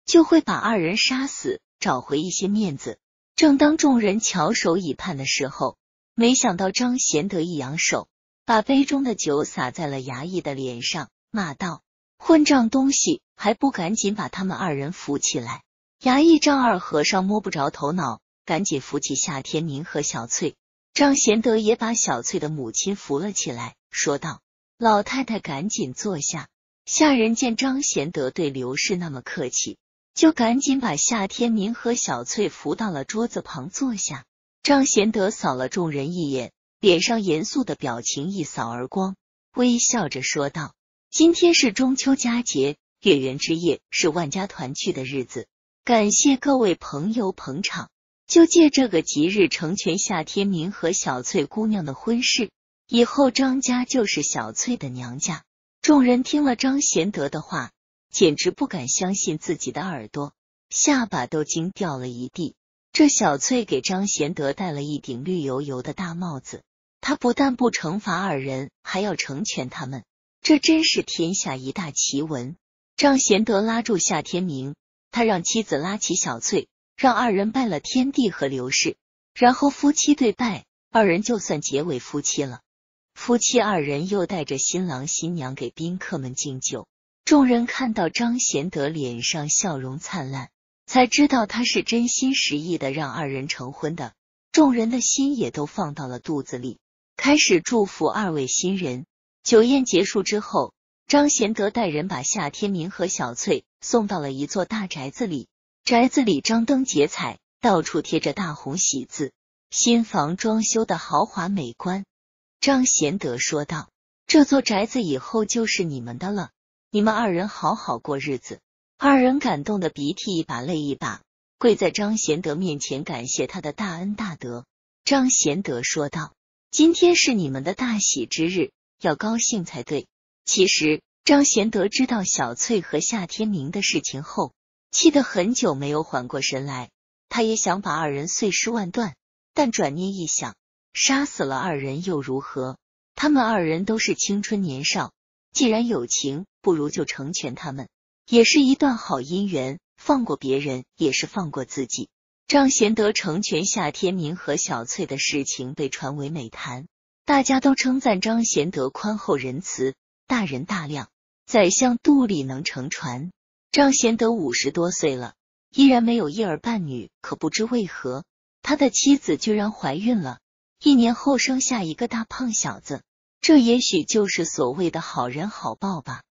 就会把二人杀死，找回一些面子。正当众人翘首以盼的时候，没想到张贤德一扬手，把杯中的酒洒在了衙役的脸上，骂道：“混账东西！”还不赶紧把他们二人扶起来！衙役张二和尚摸不着头脑，赶紧扶起夏天明和小翠。张贤德也把小翠的母亲扶了起来，说道：“老太太，赶紧坐下。”下人见张贤德对刘氏那么客气，就赶紧把夏天明和小翠扶到了桌子旁坐下。张贤德扫了众人一眼，脸上严肃的表情一扫而光，微笑着说道：“今天是中秋佳节。”月圆之夜是万家团聚的日子，感谢各位朋友捧场，就借这个吉日成全夏天明和小翠姑娘的婚事。以后张家就是小翠的娘家。众人听了张贤德的话，简直不敢相信自己的耳朵，下巴都惊掉了一地。这小翠给张贤德戴了一顶绿油油的大帽子，他不但不惩罚二人，还要成全他们，这真是天下一大奇闻。张贤德拉住夏天明，他让妻子拉起小翠，让二人拜了天地和刘氏，然后夫妻对拜，二人就算结为夫妻了。夫妻二人又带着新郎新娘给宾客们敬酒，众人看到张贤德脸上笑容灿烂，才知道他是真心实意的让二人成婚的，众人的心也都放到了肚子里，开始祝福二位新人。酒宴结束之后。张贤德带人把夏天明和小翠送到了一座大宅子里，宅子里张灯结彩，到处贴着大红喜字，新房装修的豪华美观。张贤德说道：“这座宅子以后就是你们的了，你们二人好好过日子。”二人感动的鼻涕一把泪一把，跪在张贤德面前感谢他的大恩大德。张贤德说道：“今天是你们的大喜之日，要高兴才对。”其实张贤德知道小翠和夏天明的事情后，气得很久没有缓过神来。他也想把二人碎尸万段，但转念一想，杀死了二人又如何？他们二人都是青春年少，既然有情，不如就成全他们，也是一段好姻缘。放过别人，也是放过自己。张贤德成全夏天明和小翠的事情被传为美谈，大家都称赞张贤德宽厚仁慈。大人大量，宰相肚里能撑船。张贤德五十多岁了，依然没有一儿半女，可不知为何，他的妻子居然怀孕了，一年后生下一个大胖小子。这也许就是所谓的好人好报吧。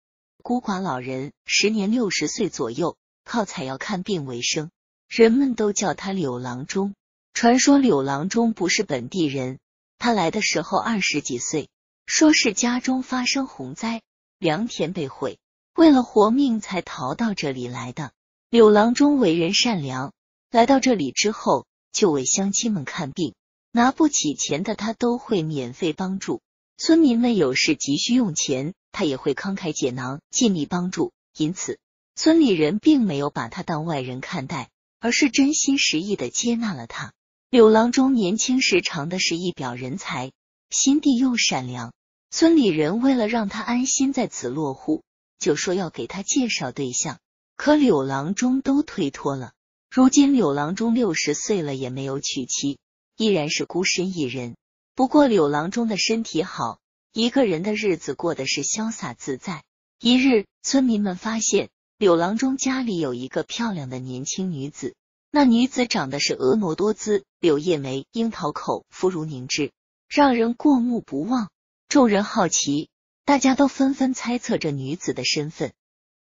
孤寡老人时年六十岁左右，靠采药看病为生，人们都叫他柳郎中。传说柳郎中不是本地人，他来的时候二十几岁。说是家中发生洪灾，良田被毁，为了活命才逃到这里来的。柳郎中为人善良，来到这里之后就为乡亲们看病，拿不起钱的他都会免费帮助。村民们有事急需用钱，他也会慷慨解囊，尽力帮助。因此，村里人并没有把他当外人看待，而是真心实意的接纳了他。柳郎中年轻时长的是一表人才。心地又善良，村里人为了让他安心在此落户，就说要给他介绍对象，可柳郎中都推脱了。如今柳郎中六十岁了，也没有娶妻，依然是孤身一人。不过柳郎中的身体好，一个人的日子过得是潇洒自在。一日，村民们发现柳郎中家里有一个漂亮的年轻女子，那女子长得是婀娜多姿，柳叶眉，樱桃口，肤如凝脂。让人过目不忘，众人好奇，大家都纷纷猜测这女子的身份，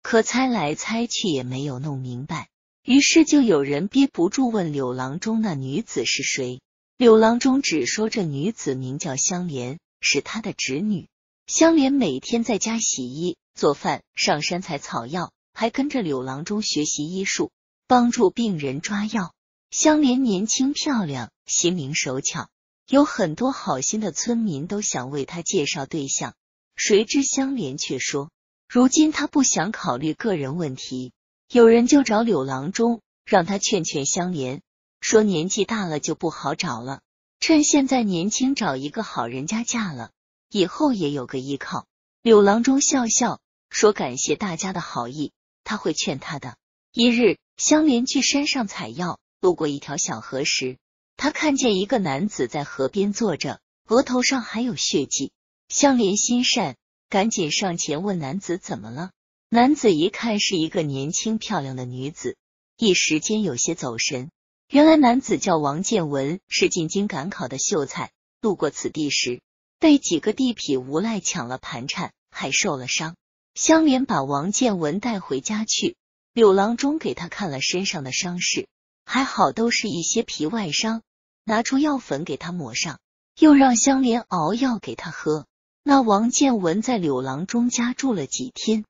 可猜来猜去也没有弄明白。于是就有人憋不住问柳郎中：“那女子是谁？”柳郎中只说：“这女子名叫香莲，是他的侄女。香莲每天在家洗衣做饭，上山采草药，还跟着柳郎中学习医术，帮助病人抓药。香莲年轻漂亮，心灵手巧。”有很多好心的村民都想为他介绍对象，谁知香莲却说，如今他不想考虑个人问题。有人就找柳郎中，让他劝劝香莲，说年纪大了就不好找了，趁现在年轻找一个好人家嫁了，以后也有个依靠。柳郎中笑笑说，感谢大家的好意，他会劝他的。一日，香莲去山上采药，路过一条小河时。他看见一个男子在河边坐着，额头上还有血迹。香莲心善，赶紧上前问男子怎么了。男子一看是一个年轻漂亮的女子，一时间有些走神。原来男子叫王建文，是进京赶考的秀才。路过此地时，被几个地痞无赖抢了盘缠，还受了伤。香莲把王建文带回家去，柳郎中给他看了身上的伤势，还好都是一些皮外伤。拿出药粉给他抹上，又让香莲熬药给他喝。那王建文在柳郎中家住了几天，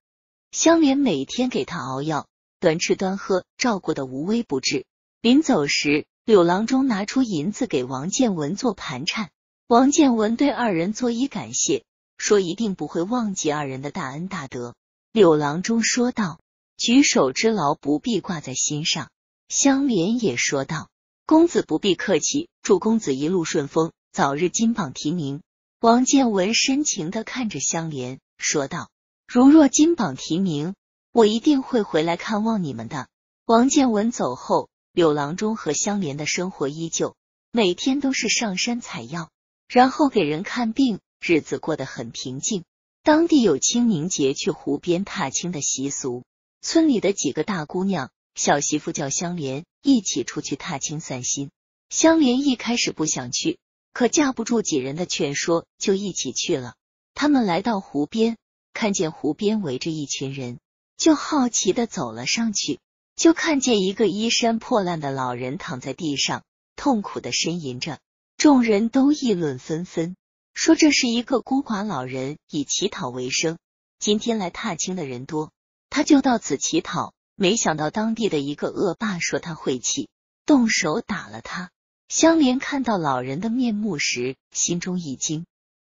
香莲每天给他熬药，端吃端喝，照顾的无微不至。临走时，柳郎中拿出银子给王建文做盘缠。王建文对二人作揖感谢，说一定不会忘记二人的大恩大德。柳郎中说道：“举手之劳，不必挂在心上。”香莲也说道。公子不必客气，祝公子一路顺风，早日金榜题名。王建文深情的看着香莲，说道：“如若金榜题名，我一定会回来看望你们的。”王建文走后，柳郎中和香莲的生活依旧，每天都是上山采药，然后给人看病，日子过得很平静。当地有清明节去湖边踏青的习俗，村里的几个大姑娘。小媳妇叫香莲一起出去踏青散心。香莲一开始不想去，可架不住几人的劝说，就一起去了。他们来到湖边，看见湖边围着一群人，就好奇的走了上去，就看见一个衣衫破烂的老人躺在地上，痛苦的呻吟着。众人都议论纷纷，说这是一个孤寡老人，以乞讨为生。今天来踏青的人多，他就到此乞讨。没想到当地的一个恶霸说他晦气，动手打了他。香莲看到老人的面目时，心中一惊，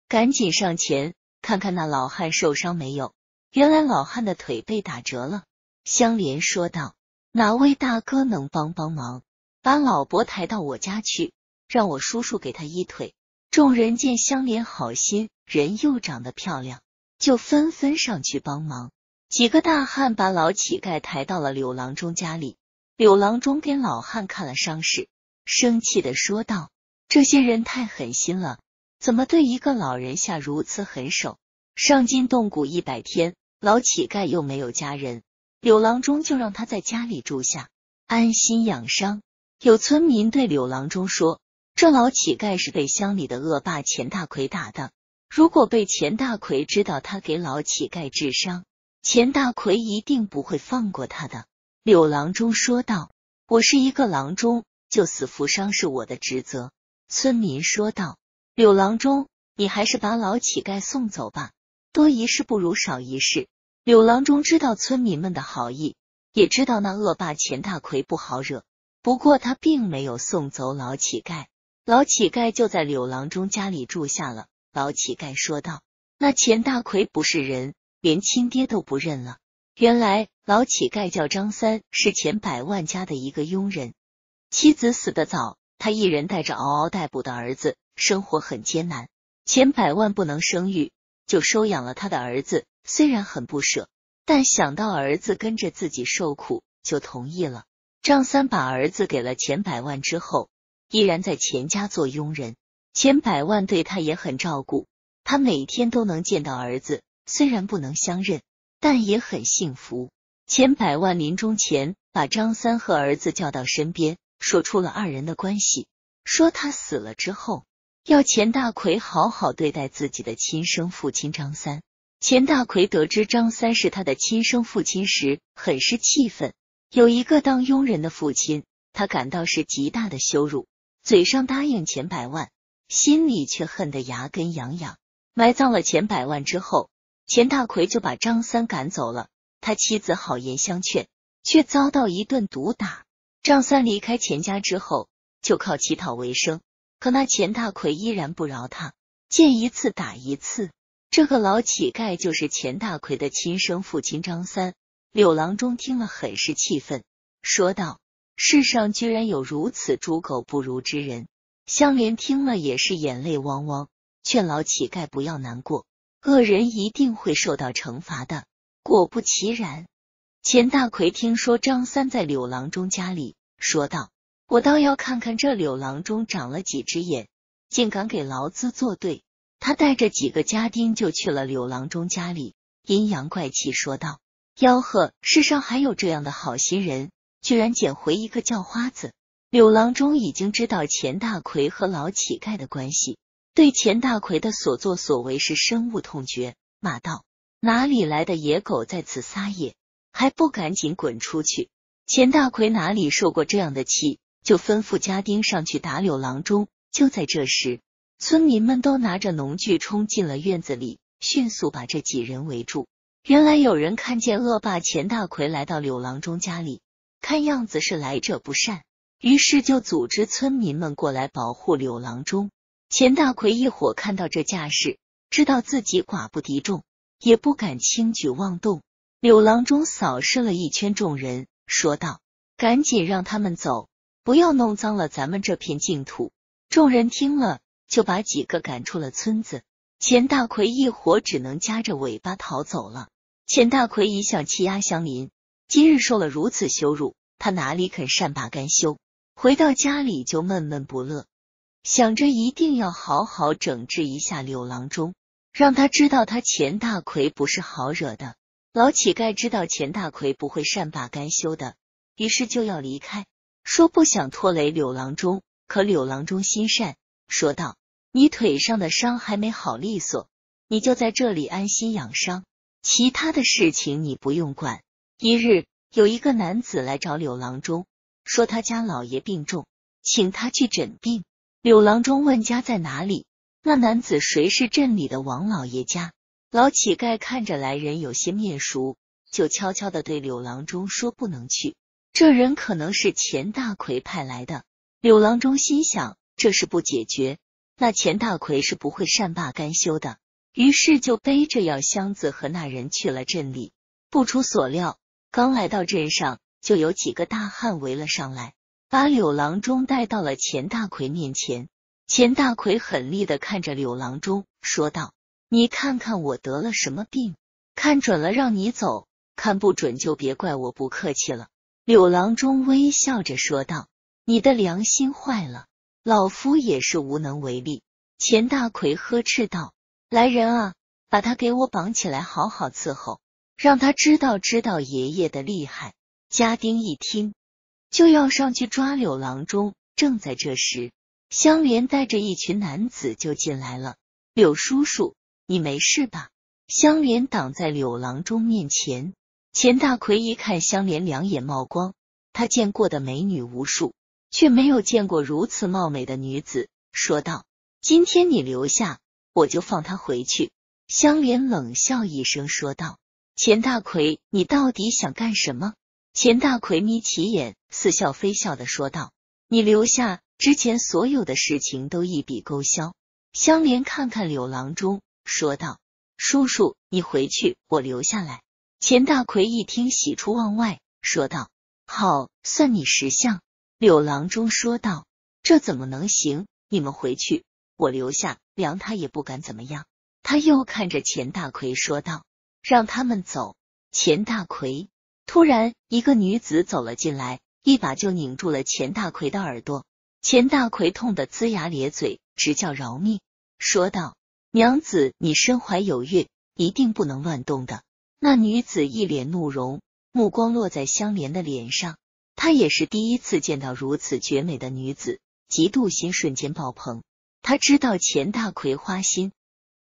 赶紧上前看看那老汉受伤没有。原来老汉的腿被打折了。香莲说道：“哪位大哥能帮帮忙，把老伯抬到我家去，让我叔叔给他医腿。”众人见香莲好心，人又长得漂亮，就纷纷上去帮忙。几个大汉把老乞丐抬到了柳郎中家里。柳郎中给老汉看了伤势，生气的说道：“这些人太狠心了，怎么对一个老人下如此狠手？上筋动骨一百天，老乞丐又没有家人，柳郎中就让他在家里住下，安心养伤。”有村民对柳郎中说：“这老乞丐是被乡里的恶霸钱大奎打的。如果被钱大奎知道他给老乞丐治伤，”钱大奎一定不会放过他的，柳郎中说道。我是一个郎中，救死扶伤是我的职责。村民说道。柳郎中，你还是把老乞丐送走吧，多一事不如少一事。柳郎中知道村民们的好意，也知道那恶霸钱大奎不好惹，不过他并没有送走老乞丐。老乞丐就在柳郎中家里住下了。老乞丐说道：“那钱大奎不是人。”连亲爹都不认了。原来老乞丐叫张三，是钱百万家的一个佣人。妻子死得早，他一人带着嗷嗷待哺的儿子，生活很艰难。钱百万不能生育，就收养了他的儿子。虽然很不舍，但想到儿子跟着自己受苦，就同意了。张三把儿子给了钱百万之后，依然在钱家做佣人。钱百万对他也很照顾，他每天都能见到儿子。虽然不能相认，但也很幸福。钱百万临终前把张三和儿子叫到身边，说出了二人的关系，说他死了之后要钱大奎好好对待自己的亲生父亲张三。钱大奎得知张三是他的亲生父亲时，很是气愤。有一个当佣人的父亲，他感到是极大的羞辱。嘴上答应钱百万，心里却恨得牙根痒痒。埋葬了钱百万之后。钱大奎就把张三赶走了，他妻子好言相劝，却遭到一顿毒打。张三离开钱家之后，就靠乞讨为生。可那钱大奎依然不饶他，见一次打一次。这个老乞丐就是钱大奎的亲生父亲张三。柳郎中听了很是气愤，说道：“世上居然有如此猪狗不如之人！”香莲听了也是眼泪汪汪，劝老乞丐不要难过。恶人一定会受到惩罚的。果不其然，钱大奎听说张三在柳郎中家里，说道：“我倒要看看这柳郎中长了几只眼，竟敢给劳资作对。”他带着几个家丁就去了柳郎中家里，阴阳怪气说道：“吆喝，世上还有这样的好心人，居然捡回一个叫花子！”柳郎中已经知道钱大奎和老乞丐的关系。对钱大奎的所作所为是深恶痛绝，骂道：“哪里来的野狗在此撒野，还不赶紧滚出去！”钱大奎哪里受过这样的气，就吩咐家丁上去打柳郎中。就在这时，村民们都拿着农具冲进了院子里，迅速把这几人围住。原来有人看见恶霸钱大奎来到柳郎中家里，看样子是来者不善，于是就组织村民们过来保护柳郎中。钱大奎一伙看到这架势，知道自己寡不敌众，也不敢轻举妄动。柳郎中扫视了一圈众人，说道：“赶紧让他们走，不要弄脏了咱们这片净土。”众人听了，就把几个赶出了村子。钱大奎一伙只能夹着尾巴逃走了。钱大奎一向欺压乡民，今日受了如此羞辱，他哪里肯善罢甘休？回到家里就闷闷不乐。想着一定要好好整治一下柳郎中，让他知道他钱大奎不是好惹的。老乞丐知道钱大奎不会善罢甘休的，于是就要离开，说不想拖累柳郎中。可柳郎中心善，说道：“你腿上的伤还没好利索，你就在这里安心养伤，其他的事情你不用管。”一日，有一个男子来找柳郎中，说他家老爷病重，请他去诊病。柳郎中问家在哪里？那男子谁是镇里的王老爷家？老乞丐看着来人有些面熟，就悄悄的对柳郎中说：“不能去，这人可能是钱大奎派来的。”柳郎中心想，这事不解决，那钱大奎是不会善罢甘休的。于是就背着药箱子和那人去了镇里。不出所料，刚来到镇上，就有几个大汉围了上来。把柳郎中带到了钱大奎面前，钱大奎狠厉的看着柳郎中，说道：“你看看我得了什么病，看准了让你走，看不准就别怪我不客气了。”柳郎中微笑着说道：“你的良心坏了，老夫也是无能为力。”钱大奎呵斥道：“来人啊，把他给我绑起来，好好伺候，让他知道知道爷爷的厉害。”家丁一听。就要上去抓柳郎中，正在这时，香莲带着一群男子就进来了。柳叔叔，你没事吧？香莲挡在柳郎中面前。钱大奎一看香莲，两眼冒光。他见过的美女无数，却没有见过如此貌美的女子，说道：“今天你留下，我就放她回去。”香莲冷笑一声说道：“钱大奎，你到底想干什么？”钱大奎眯起眼，似笑非笑的说道：“你留下之前所有的事情都一笔勾销。”香莲看看柳郎中，说道：“叔叔，你回去，我留下来。”钱大奎一听，喜出望外，说道：“好，算你识相。”柳郎中说道：“这怎么能行？你们回去，我留下，量他也不敢怎么样。”他又看着钱大奎说道：“让他们走。”钱大奎。突然，一个女子走了进来，一把就拧住了钱大奎的耳朵。钱大奎痛得龇牙咧嘴，直叫饶命，说道：“娘子，你身怀有孕，一定不能乱动的。”那女子一脸怒容，目光落在香莲的脸上。她也是第一次见到如此绝美的女子，嫉妒心瞬间爆棚。他知道钱大奎花心，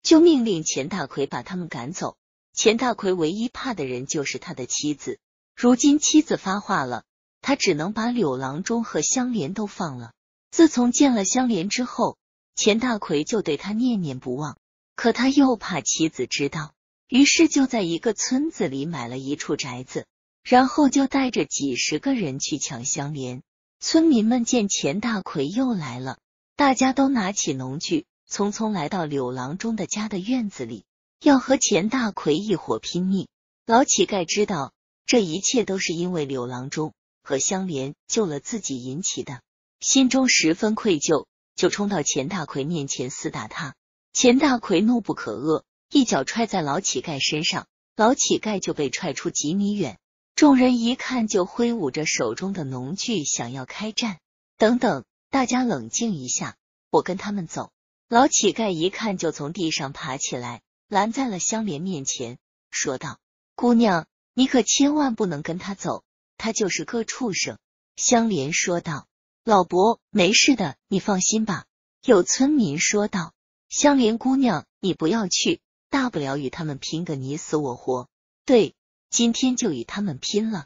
就命令钱大奎把他们赶走。钱大奎唯一怕的人就是他的妻子。如今妻子发话了，他只能把柳郎中和香莲都放了。自从见了香莲之后，钱大奎就对他念念不忘。可他又怕妻子知道，于是就在一个村子里买了一处宅子，然后就带着几十个人去抢香莲。村民们见钱大奎又来了，大家都拿起农具，匆匆来到柳郎中的家的院子里，要和钱大奎一伙拼命。老乞丐知道。这一切都是因为柳郎中和香莲救了自己引起的，心中十分愧疚，就冲到钱大奎面前厮打他。钱大奎怒不可遏，一脚踹在老乞丐身上，老乞丐就被踹出几米远。众人一看，就挥舞着手中的农具想要开战。等等，大家冷静一下，我跟他们走。老乞丐一看，就从地上爬起来，拦在了香莲面前，说道：“姑娘。”你可千万不能跟他走，他就是个畜生。”香莲说道。“老伯，没事的，你放心吧。”有村民说道。“香莲姑娘，你不要去，大不了与他们拼个你死我活。对，今天就与他们拼了。”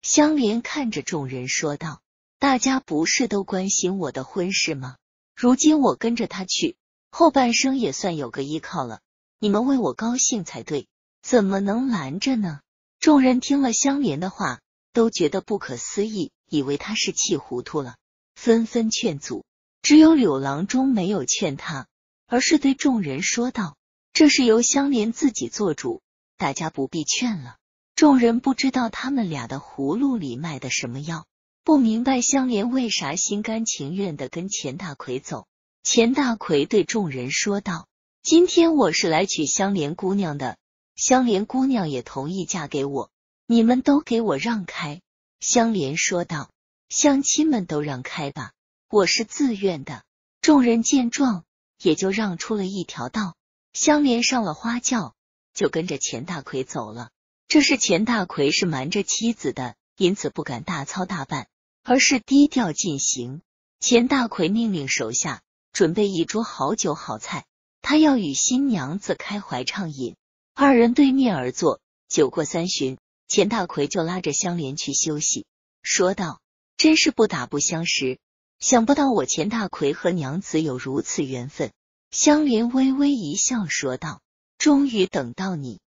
香莲看着众人说道：“大家不是都关心我的婚事吗？如今我跟着他去，后半生也算有个依靠了。你们为我高兴才对，怎么能拦着呢？”众人听了香莲的话，都觉得不可思议，以为他是气糊涂了，纷纷劝阻。只有柳郎中没有劝他，而是对众人说道：“这是由香莲自己做主，大家不必劝了。”众人不知道他们俩的葫芦里卖的什么药，不明白香莲为啥心甘情愿的跟钱大奎走。钱大奎对众人说道：“今天我是来娶香莲姑娘的。”香莲姑娘也同意嫁给我，你们都给我让开！”香莲说道，“乡亲们都让开吧，我是自愿的。”众人见状，也就让出了一条道。香莲上了花轿，就跟着钱大奎走了。这是钱大奎是瞒着妻子的，因此不敢大操大办，而是低调进行。钱大奎命令手下准备一桌好酒好菜，他要与新娘子开怀畅饮。二人对面而坐，酒过三巡，钱大奎就拉着香莲去休息，说道：“真是不打不相识，想不到我钱大奎和娘子有如此缘分。”香莲微微一笑，说道：“终于等到你。”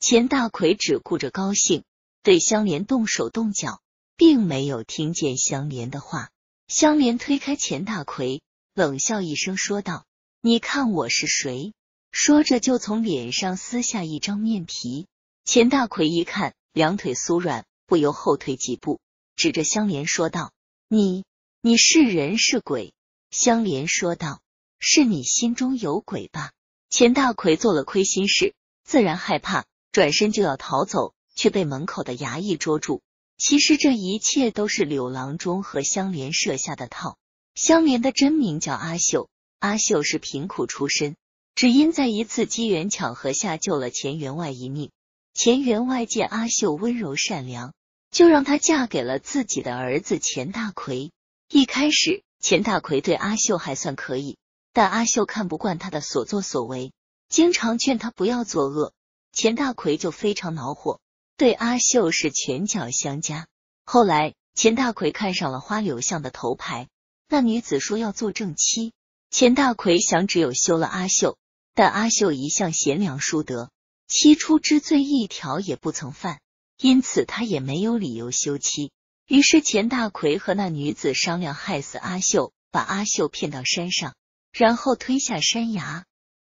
钱大奎只顾着高兴，对香莲动手动脚，并没有听见香莲的话。香莲推开钱大奎，冷笑一声，说道：“你看我是谁？”说着，就从脸上撕下一张面皮。钱大奎一看，两腿酥软，不由后退几步，指着香莲说道：“你，你是人是鬼？”香莲说道：“是你心中有鬼吧？”钱大奎做了亏心事，自然害怕，转身就要逃走，却被门口的衙役捉住。其实这一切都是柳郎中和香莲设下的套。香莲的真名叫阿秀，阿秀是贫苦出身。只因在一次机缘巧合下救了钱员外一命，钱员外见阿秀温柔善良，就让她嫁给了自己的儿子钱大奎。一开始，钱大奎对阿秀还算可以，但阿秀看不惯他的所作所为，经常劝他不要作恶，钱大奎就非常恼火，对阿秀是拳脚相加。后来，钱大奎看上了花柳巷的头牌，那女子说要做正妻，钱大奎想只有休了阿秀。但阿秀一向贤良淑德，七出之罪一条也不曾犯，因此他也没有理由休妻。于是钱大奎和那女子商量，害死阿秀，把阿秀骗到山上，然后推下山崖，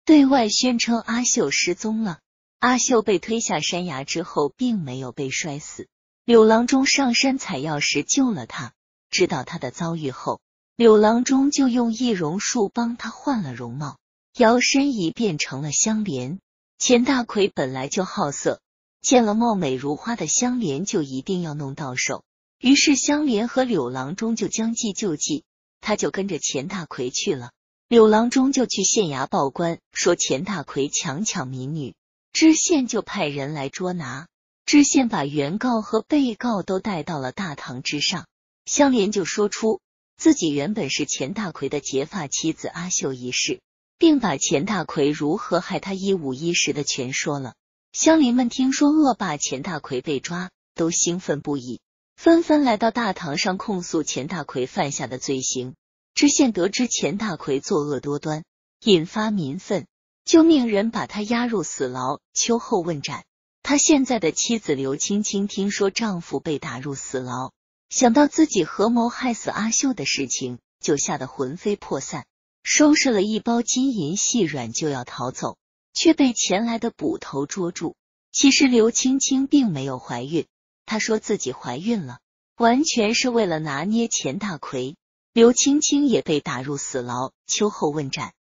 对外宣称阿秀失踪了。阿秀被推下山崖之后，并没有被摔死。柳郎中上山采药时救了他，知道他的遭遇后，柳郎中就用易容术帮他换了容貌。摇身一变成了香莲。钱大奎本来就好色，见了貌美如花的香莲，就一定要弄到手。于是香莲和柳郎中就将计就计，他就跟着钱大奎去了。柳郎中就去县衙报官，说钱大奎强抢民女。知县就派人来捉拿。知县把原告和被告都带到了大堂之上，香莲就说出自己原本是钱大奎的结发妻子阿秀一事。并把钱大奎如何害他一五一十的全说了。乡邻们听说恶霸钱大奎被抓，都兴奋不已，纷纷来到大堂上控诉钱大奎犯下的罪行。知县得知钱大奎作恶多端，引发民愤，就命人把他押入死牢，秋后问斩。他现在的妻子刘青青听说丈夫被打入死牢，想到自己合谋害死阿秀的事情，就吓得魂飞魄散。收拾了一包金银细软，就要逃走，却被前来的捕头捉住。其实刘青青并没有怀孕，她说自己怀孕了，完全是为了拿捏钱大奎。刘青青也被打入死牢，秋后问斩。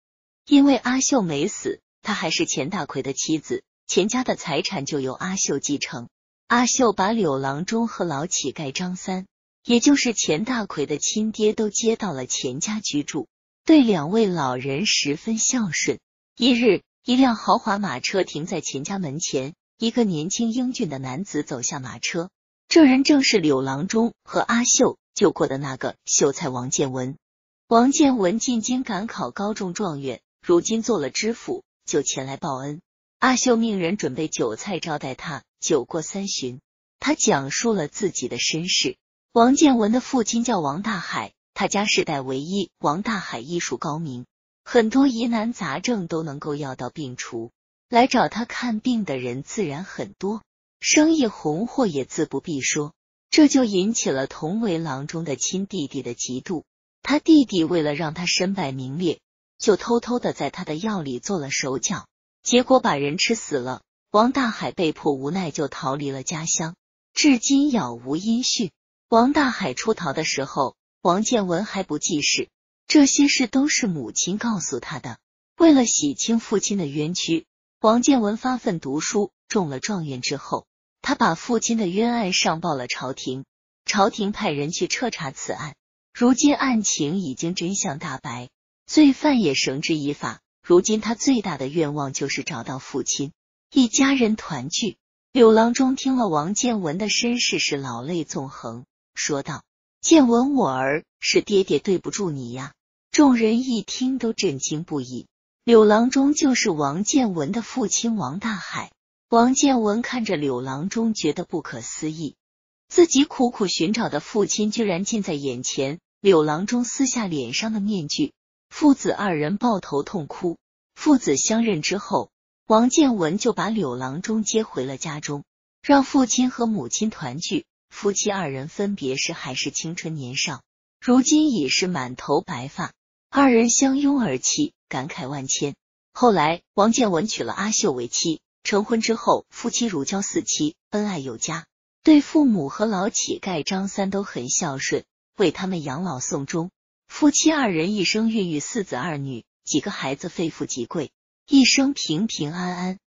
因为阿秀没死，她还是钱大奎的妻子，钱家的财产就由阿秀继承。阿秀把柳郎中和老乞丐张三，也就是钱大奎的亲爹，都接到了钱家居住。对两位老人十分孝顺。一日，一辆豪华马车停在秦家门前，一个年轻英俊的男子走下马车。这人正是柳郎中和阿秀救过的那个秀才王建文。王建文进京赶考高中状元，如今做了知府，就前来报恩。阿秀命人准备酒菜招待他。酒过三巡，他讲述了自己的身世。王建文的父亲叫王大海。他家世代为医，王大海医术高明，很多疑难杂症都能够药到病除，来找他看病的人自然很多，生意红火也自不必说。这就引起了同为郎中的亲弟弟的嫉妒，他弟弟为了让他身败名裂，就偷偷的在他的药里做了手脚，结果把人吃死了。王大海被迫无奈就逃离了家乡，至今杳无音讯。王大海出逃的时候。王建文还不记事，这些事都是母亲告诉他的。为了洗清父亲的冤屈，王建文发奋读书，中了状元之后，他把父亲的冤案上报了朝廷。朝廷派人去彻查此案，如今案情已经真相大白，罪犯也绳之以法。如今他最大的愿望就是找到父亲，一家人团聚。柳郎中听了王建文的身世，是老泪纵横，说道。见文，我儿是爹爹对不住你呀！众人一听都震惊不已。柳郎中就是王建文的父亲王大海。王建文看着柳郎中，觉得不可思议，自己苦苦寻找的父亲居然近在眼前。柳郎中撕下脸上的面具，父子二人抱头痛哭。父子相认之后，王建文就把柳郎中接回了家中，让父亲和母亲团聚。夫妻二人分别是还是青春年少，如今已是满头白发。二人相拥而泣，感慨万千。后来，王建文娶了阿秀为妻，成婚之后，夫妻如胶似漆，恩爱有加，对父母和老乞丐张三都很孝顺，为他们养老送终。夫妻二人一生孕育四子二女，几个孩子非富即贵，一生平平安安。